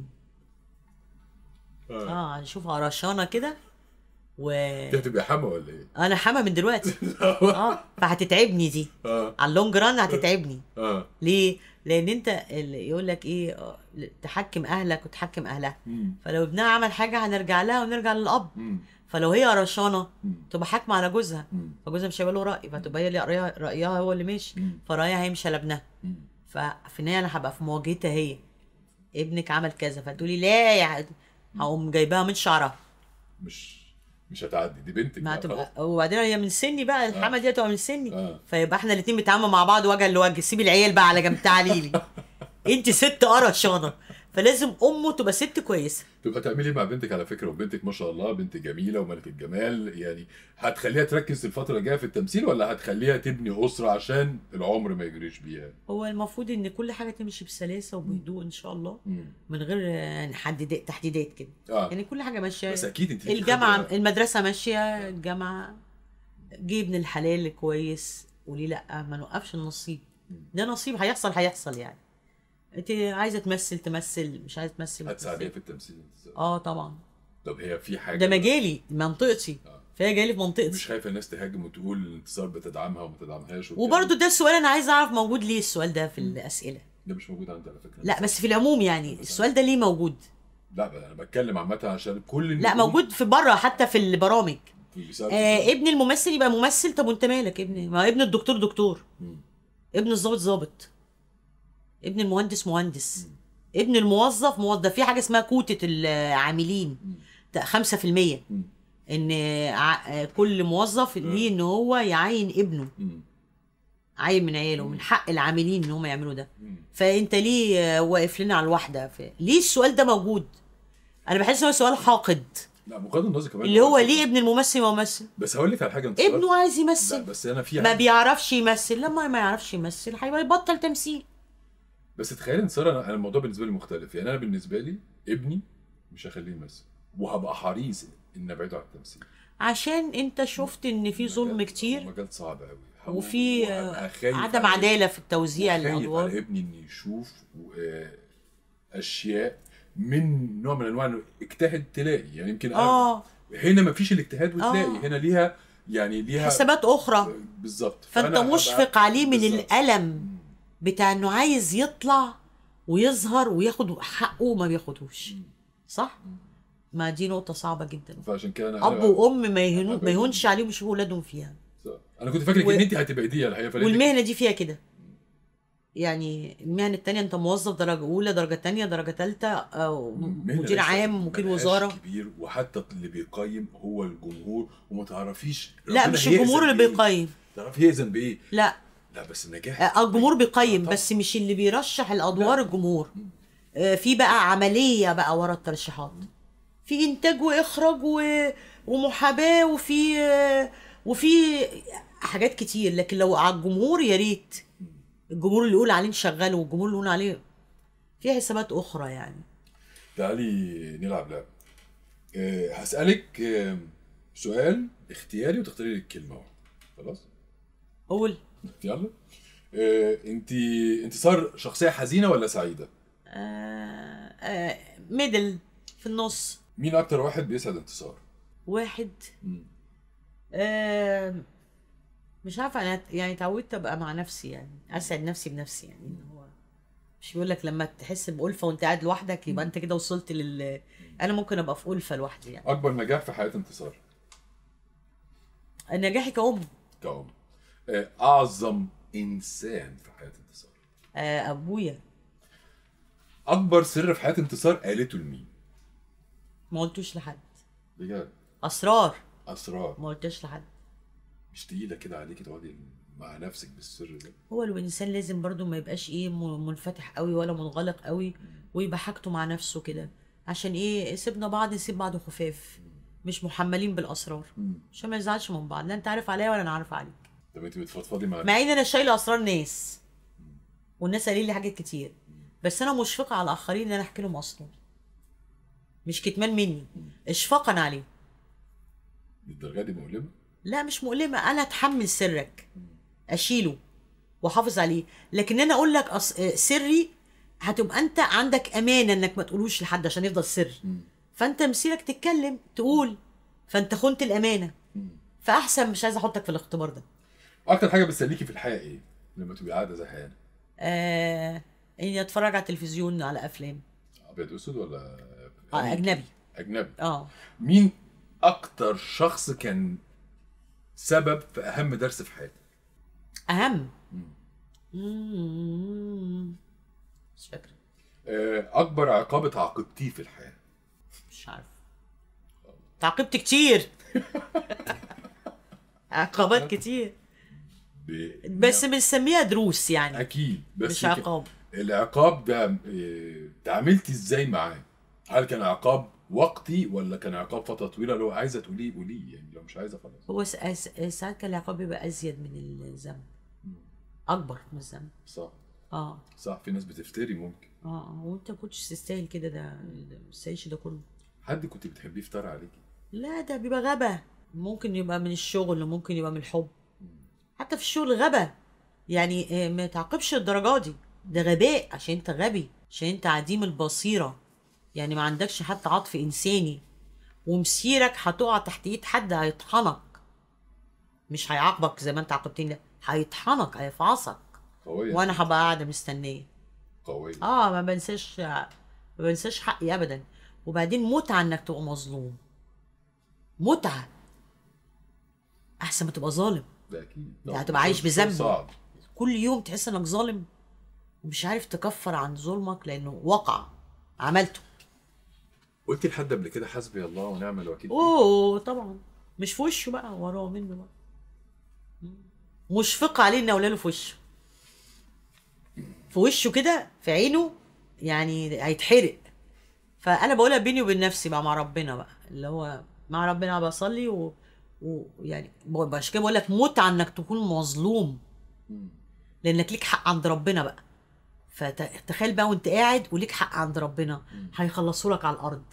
اه, آه اشوفها قرشانه كده و دي هتبقى حما ولا ايه؟ انا حما من دلوقتي اه فهتتعبني دي اه على اللونج آه. ران هتتعبني اه ليه؟ لان انت يقول لك ايه آه، تحكم اهلك وتحكم اهلها مم. فلو ابنها عمل حاجه هنرجع لها ونرجع للاب مم. فلو هي قرشانه تبقى حاكمه على جوزها فجوزها مش هيبقى له راي فتبقى هي اللي رايها هو اللي ماشي فرايها هيمشي على ابنها ففي النهايه انا هبقى في مواجهتها هي ابنك عمل كذا فتقولي لا يا هقوم جايباها من شعرها مش مش هتعدي دي بنتك ما هتبقى وبعدين هي من سني بقى الحمى آه. دي هتبقى من سني آه. فيبقى احنا الاثنين بنتعامل مع بعض وجها لوجه سيبي العيال بقى على جنب تعالي لي انت ست قرشانه فلازم امه تبقى ست كويسه تبقى تعملي مع بنتك على فكره وبنتك ما شاء الله بنت جميله وملكه الجمال يعني هتخليها تركز الفتره الجايه في التمثيل ولا هتخليها تبني اسره عشان العمر ما يجريش بيها هو المفروض ان كل حاجه تمشي بسلاسه وبهدوء ان شاء الله من غير نحدد يعني تحديدات كده آه. يعني كل حاجه ماشيه بس اكيد انت الجامعه المدرسه ماشيه آه. الجامعه جه ابن الحلال كويس وليه لا ما نوقفش النصيب ده نصيب هيحصل هيحصل يعني انت عايزه تمثل تمثل مش عايزه تمثل هتساعديها في التمثيل اه طبعا طب هي في حاجه ده مجالي منطقتي آه. فهي جايه لي في منطقتي مش خايفه الناس تهاجم وتقول الانتصار بتدعمها وما تدعمهاش وبرده ده السؤال انا عايز اعرف موجود ليه السؤال ده في الاسئله ده مش موجود عندي على فكره لا بس في العموم يعني السؤال ده ليه موجود لا انا بتكلم عامه عشان كل لا موجود في بره حتى في البرامج آه ابن الممثل يبقى ممثل طب وانت مالك ابن ما ابن الدكتور دكتور م. ابن الظابط ظابط ابن المهندس مهندس ابن الموظف موظف في حاجه اسمها كوته العاملين 5% ان كل موظف ليه ان هو يعين ابنه عين من عياله من حق العاملين ان هم يعملوا ده فانت ليه واقف لنا على الواحده ليه السؤال ده موجود انا بحس ان هو سؤال حاقد لا بغض النظر كمان اللي هو ليه ابن الممثل ما بس هقول لك على حاجه ابنه عايز يمثل بس انا في ما بيعرفش يمثل لما ما يعرفش يمثل هيبقى يبطل تمثيل بس تخيل ان ساره انا الموضوع بالنسبه لي مختلف يعني انا بالنسبه لي ابني مش هخليه يمثل وهبقى حريص ان ابعده عن التمثيل عشان انت شفت ان في ظلم كتير مجال صعب قوي وفي عدم عداله في التوزيع الادوار على ابني ان يشوف آه، اشياء من نوع من انواع انه اجتهد تلاقي يعني يمكن اه هنا مفيش الاجتهاد وتلاقي آه. هنا ليها يعني ليها حسابات اخرى بالظبط فانت مشفق عليه من بالزبط. الالم بتاع انه عايز يطلع ويظهر وياخد حقه وما بياخدوش صح؟ ما دي نقطه صعبه جدا فعشان كده أنا اب وام ما يهنو ما يهونش عليهم يشوفوا اولادهم فيها صح. انا كنت فاكرك و... ان انت هتبقى دي الحقيقه والمهنه دي فيها كده يعني المهن التانية انت موظف درجة أولى درجة تانية درجة تالتة آه، مدير عام مدير وزارة كبير وحتى اللي بيقيم هو الجمهور وما تعرفيش لا مش الجمهور اللي بيقيم تعرفي يأذن بإيه لا لا بس النجاح آه، الجمهور طيب. بيقيم آه بس مش اللي بيرشح الادوار لا. الجمهور آه، في بقى عمليه بقى ورا الترشيحات في انتاج واخراج و... ومحاباه وفي آه، وفي حاجات كتير لكن لو على الجمهور يا ريت الجمهور اللي يقول عليه نشغله والجمهور اللي يقول عليه في حسابات اخرى يعني تعالي نلعب لعب أه هسالك سؤال اختياري وتختاري لي الكلمه خلاص قول يلا انت آه، انت انتصار شخصيه حزينه ولا سعيده آه، آه، ميدل في النص مين اكتر واحد بيسعد انتصار واحد آه، مش عارفه انا يعني اتعودت ابقى مع نفسي يعني اسعد نفسي بنفسي يعني ان هو مش بيقول لك لما تحس بألفة وانت قاعد لوحدك يبقى انت كده وصلت لل انا ممكن ابقى في ألفة لوحدي يعني اكبر نجاح في حياه انتصار نجاحي كأم كأم اعظم انسان في حياه انتصار؟ آه، ابويا اكبر سر في حياه انتصار قالته لمين؟ ما قلتوش لحد بجد اسرار اسرار ما قلتهاش لحد مش تقيله كده عليكي تقعدي مع نفسك بالسر ده هو الانسان لازم برضو ما يبقاش ايه منفتح قوي ولا منغلق قوي ويبقى حاجته مع نفسه كده عشان ايه سيبنا بعض نسيب بعض خفاف مش محملين بالاسرار عشان ما نزعلش من بعض لا انت عارف عليا ولا انا عارف عليك طب انت بتفضفضي مع مع ان انا شايله اسرار ناس والناس قايلين لي حاجات كتير بس انا مشفقه على الاخرين ان انا احكي لهم اسرار مش كتمان مني اشفاقا عليه الدرجه دي مؤلمه لا مش مؤلمه انا اتحمل سرك اشيله واحافظ عليه لكن انا اقول لك أص... آه، سري هتبقى انت عندك امانه انك ما تقولوش لحد عشان يفضل سر فانت مسيرك تتكلم تقول فانت خنت الامانه فاحسن مش عايز احطك في الاختبار ده اكتر حاجه بتسليكي في الحياه ايه لما تبقي قاعده زهقانه آه... اني اتفرج على التلفزيون على افلام ابيض واسود ولا اه يعني اجنبي اجنبي اه مين اكتر شخص كان سبب في اهم درس في حياتك اهم مش فاكره آه، اكبر عقاب اتعاقبتيه في الحياه مش عارف تعاقبت كتير عقابات كتير ب... بس بنسميها دروس يعني اكيد بس مش عقاب العقاب ده آه، تعاملتي ازاي معاه؟ هل كان عقاب وقتي ولا كان عقاب فتره طويله لو عايزه تقوليه قوليه يعني لو مش عايزه خلاص هو ساعات كان العقاب بيبقى ازيد من الذنب اكبر من الذنب صح اه صح في ناس بتفتري ممكن اه, آه. وانت ما كنتش تستاهل كده ده تستاهلش ده كله حد كنت بتحبيه افترى عليكي لا ده بيبقى غبا ممكن يبقى من الشغل ممكن يبقى من الحب حتى في الشغل غبا يعني آه، ما تعاقبش الدرجه دي ده غباء عشان انت غبي عشان انت عديم البصيره يعني ما عندكش حتى عطف انساني ومسيرك هتقع تحت ايد حد هيطحنك مش هيعاقبك زي ما انت عاقبتني لا هيطحنك هيفعصك قوية وانا هبقى قاعده مستنيه قوية اه ما بنساش ما بنساش حقي ابدا وبعدين متعه انك تبقى مظلوم متعه احسن ما تبقى ظالم ده اكيد يعني هتبقى عايش بذنب صعب كل يوم تحس انك ظالم ومش عارف تكفر عن ظلمك لانه وقع عملته قلت لحد قبل كده حسبي الله ونعم الوكيل اوه طبعا مش في وشه بقى وراه منه بقى مشفق عليه ان اولاده في وشه في وشه كده في عينه يعني هيتحرق فانا بقولها بيني وبين نفسي بقى مع ربنا بقى اللي هو مع ربنا بصلي و... ويعني عشان كده بقول لك متعه انك تكون مظلوم لانك ليك حق عند ربنا بقى فتخيل بقى وانت قاعد وليك حق عند ربنا هيخلصه لك على الارض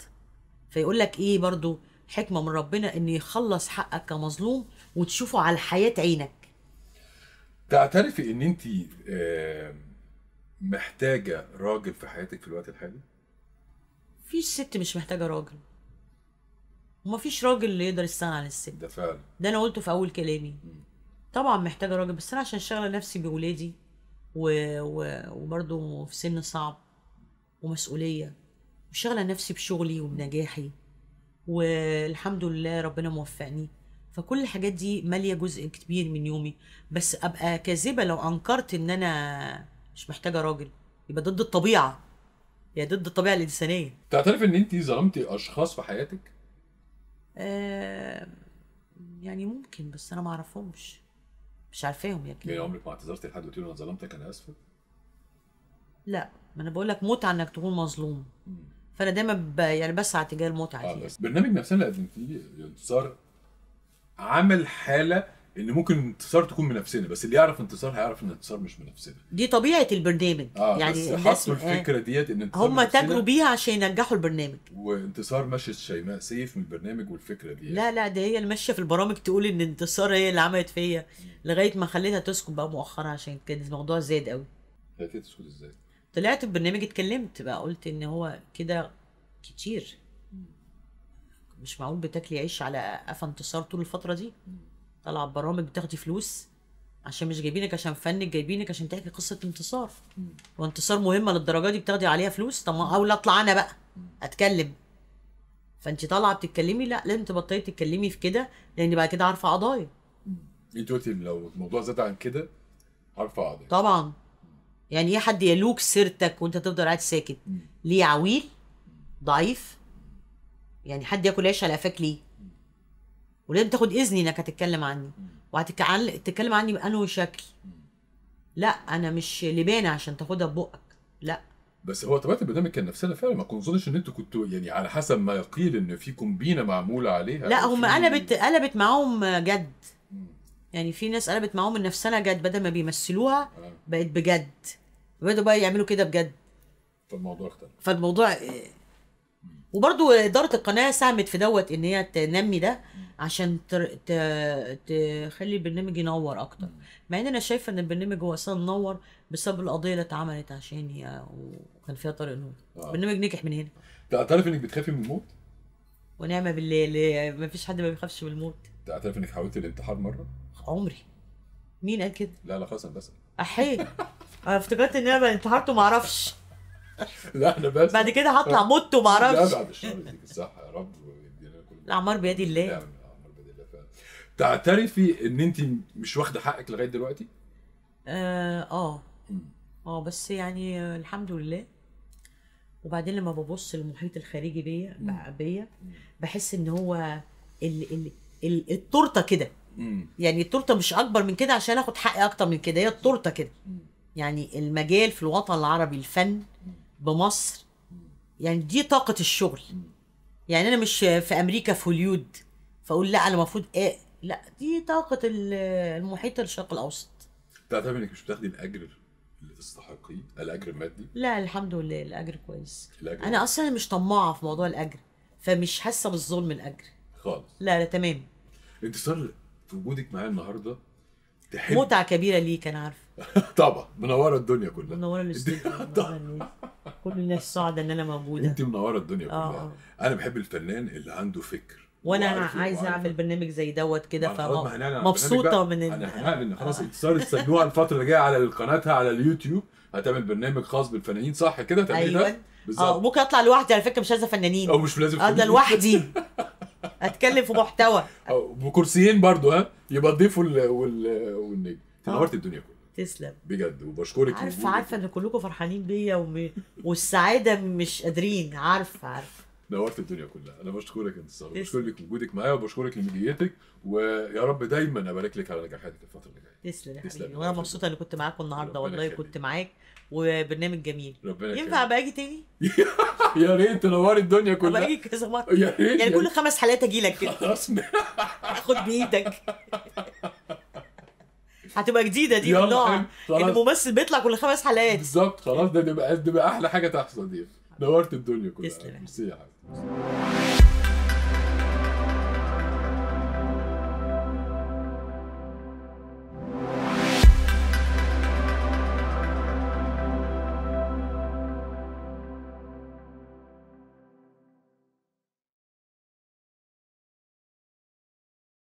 فيقول لك ايه برضو حكمه من ربنا ان يخلص حقك كمظلوم وتشوفه على حياه عينك تعترفي ان انت محتاجه راجل في حياتك في الوقت الحالي في ست مش محتاجه راجل ومفيش راجل اللي يقدر يستغنى عن الست ده فعلا ده انا قلته في اول كلامي طبعا محتاجه راجل بس انا عشان شغله نفسي باولادي و... و... وبرضه في سن صعب ومسؤوليه وشغله نفسي بشغلي وبنجاحي والحمد لله ربنا موفقني فكل الحاجات دي ماليه جزء كبير من يومي بس ابقى كاذبه لو انكرت ان انا مش محتاجه راجل يبقى ضد الطبيعه يا ضد الطبيعه الانسانيه تعترف ان انت ظلمتي اشخاص في حياتك آه، يعني ممكن بس انا ما اعرفهمش مش عارفاهم يا كده ليه عمرك ما اعتذرتي لحد قلت له انا ظلمتك انا اسفه؟ لا ما انا بقول لك متعه انك تكون مظلوم فانا دايما ب... يعني بسعى تجاه المتعه آه، دي آه بس برنامج نفسنا اللي قدمتيه يا انتصار عمل حاله ان ممكن انتصار تكون من نفسنا بس اللي يعرف انتصار هيعرف ان انتصار مش من نفسنا دي طبيعه البرنامج آه يعني بس الناس آه، الفكره آه ديت ان هم تاجروا بيها عشان ينجحوا البرنامج وانتصار مشت شيماء سيف من البرنامج والفكره دي لا لا ده هي اللي ماشيه في البرامج تقول ان انتصار هي اللي عملت فيا لغايه ما خليتها تسكت بقى مؤخرا عشان كان الموضوع زاد قوي خليتها تسكت ازاي طلعت في البرنامج اتكلمت بقى قلت ان هو كده كتير مش معقول بتاكلي عيش على قفا انتصار طول الفتره دي طالعه ببرامج بتاخدي فلوس عشان مش جايبينك عشان فنك جايبينك عشان تحكي قصه انتصار وانتصار مهمه للدرجه دي بتاخدي عليها فلوس طب ما اول اطلع انا بقى اتكلم فانت طالعه بتتكلمي لا لازم تبطلي تتكلمي في كده لان بعد كده عارفه قضايا انت قلتي لو الموضوع زاد عن كده عارفه قضايا طبعا يعني ايه حد يلوك سيرتك وانت تفضل قاعد ساكت ليه عويل ضعيف يعني حد ياكل عيش على قفاك ليه ولازم تاخد اذني انك هتتكلم عني وهتتكلم عني بانه شكل لا انا مش لبانه عشان تاخدها ببقك لا بس هو طبيعه البرنامج كان نفسنا فعلا ما كنتش ان انتوا كنتوا يعني على حسب ما يقيل ان في كومبينه معموله عليها لا هم قلبت قلبت معاهم جد يعني في ناس قلبت معاهم النفسنه جد بدل ما بيمثلوها آه. بقت بجد بدأوا بقى يعملوا كده بجد فالموضوع اختلف فالموضوع وبرضو اداره القناه ساهمت في دوت ان هي تنمي ده عشان تر... ت... تخلي البرنامج ينور اكتر مع ان انا شايفه ان البرنامج هو اصلا نور بسبب القضيه اللي اتعملت عشان هي وكان فيها طارق نور آه. البرنامج نجح من هنا تعرف انك بتخافي من الموت ونعمه بالله ما فيش حد ما بيخافش من الموت تعرف انك حاولت الانتحار مره عمري مين قال كده لا لا خلاص انا بسال احيي انا افتكرت ان انا انتحرت وما اعرفش لا انا بس بعد كده هطلع مت وما اعرفش لا بعد الشهر يديك الصحه يا رب ويدينا كل الاعمار بيد الله نعم الاعمار بيد الله فعلا تعترفي ان انت مش واخده حقك لغايه دلوقتي؟ اه اه, آه بس يعني آه، الحمد لله وبعدين لما ببص للمحيط الخارجي بيا بيا بحس ان هو ال ال ال التورته كده يعني التورته مش اكبر من كده عشان اخد حقي اكتر من كده هي التورته كده يعني المجال في الوطن العربي الفن بمصر يعني دي طاقه الشغل يعني انا مش في امريكا في هوليود فاقول لا انا المفروض ايه لا دي طاقه المحيط الشرق الاوسط بتعتبر انك مش بتاخدي الاجر اللي تستحقيه الاجر المادي لا الحمد لله الاجر كويس الأجر. انا اصلا مش طماعه في موضوع الاجر فمش حاسه بالظلم الاجر خالص لا لا تمام انتصار في وجودك معايا النهارده تحب متعه كبيره ليك انا عارفه طبعا منوره الدنيا كلها منوره الاستوديو منوره كل الناس سعداء ان انا موجوده انت منوره الدنيا آه، كلها آه. انا بحب الفنان اللي عنده فكر وانا عايزه اعمل برنامج زي دوت كده فمبسوطه من انا آه. خلاص صار استنوها الفتره اللي جايه على قناتها على اليوتيوب هتعمل برنامج خاص بالفنانين صح كده تعملي ايوه اه ممكن اطلع لوحدي على فكره مش عايزه فنانين او مش لازم اطلع لوحدي اتكلم في محتوى بكرسيين برضو ها يبقى الضيف والنجم تنورت الدنيا كلها تسلم بجد وبشكرك عارفه عارفه ان كلكم فرحانين بيا وم... والسعاده مش قادرين عارفه عارفه نورت الدنيا كلها انا بشكرك انت ساره لك وجودك معايا وبشكرك لمجيتك ويا رب دايما ابارك لك على نجاحاتك الفتره اللي جايه تسلم يا حبيبي وانا مبسوطه اني كنت معاكم النهارده والله كنت معاك وبرنامج جميل ربنا ينفع ابقى اجي تاني؟ يا ريت تنوري الدنيا كلها ابقى اجي كذا مره يعني كل خمس حلقات اجي لك كده خلاص بايدك هتبقى جديده دي من نوعها ان الممثل بيطلع كل خمس حلقات بالظبط خلاص ده نبقى احلى حاجه تحصل دي نورت الدنيا كلها تسلم ميرسي يا حبيبي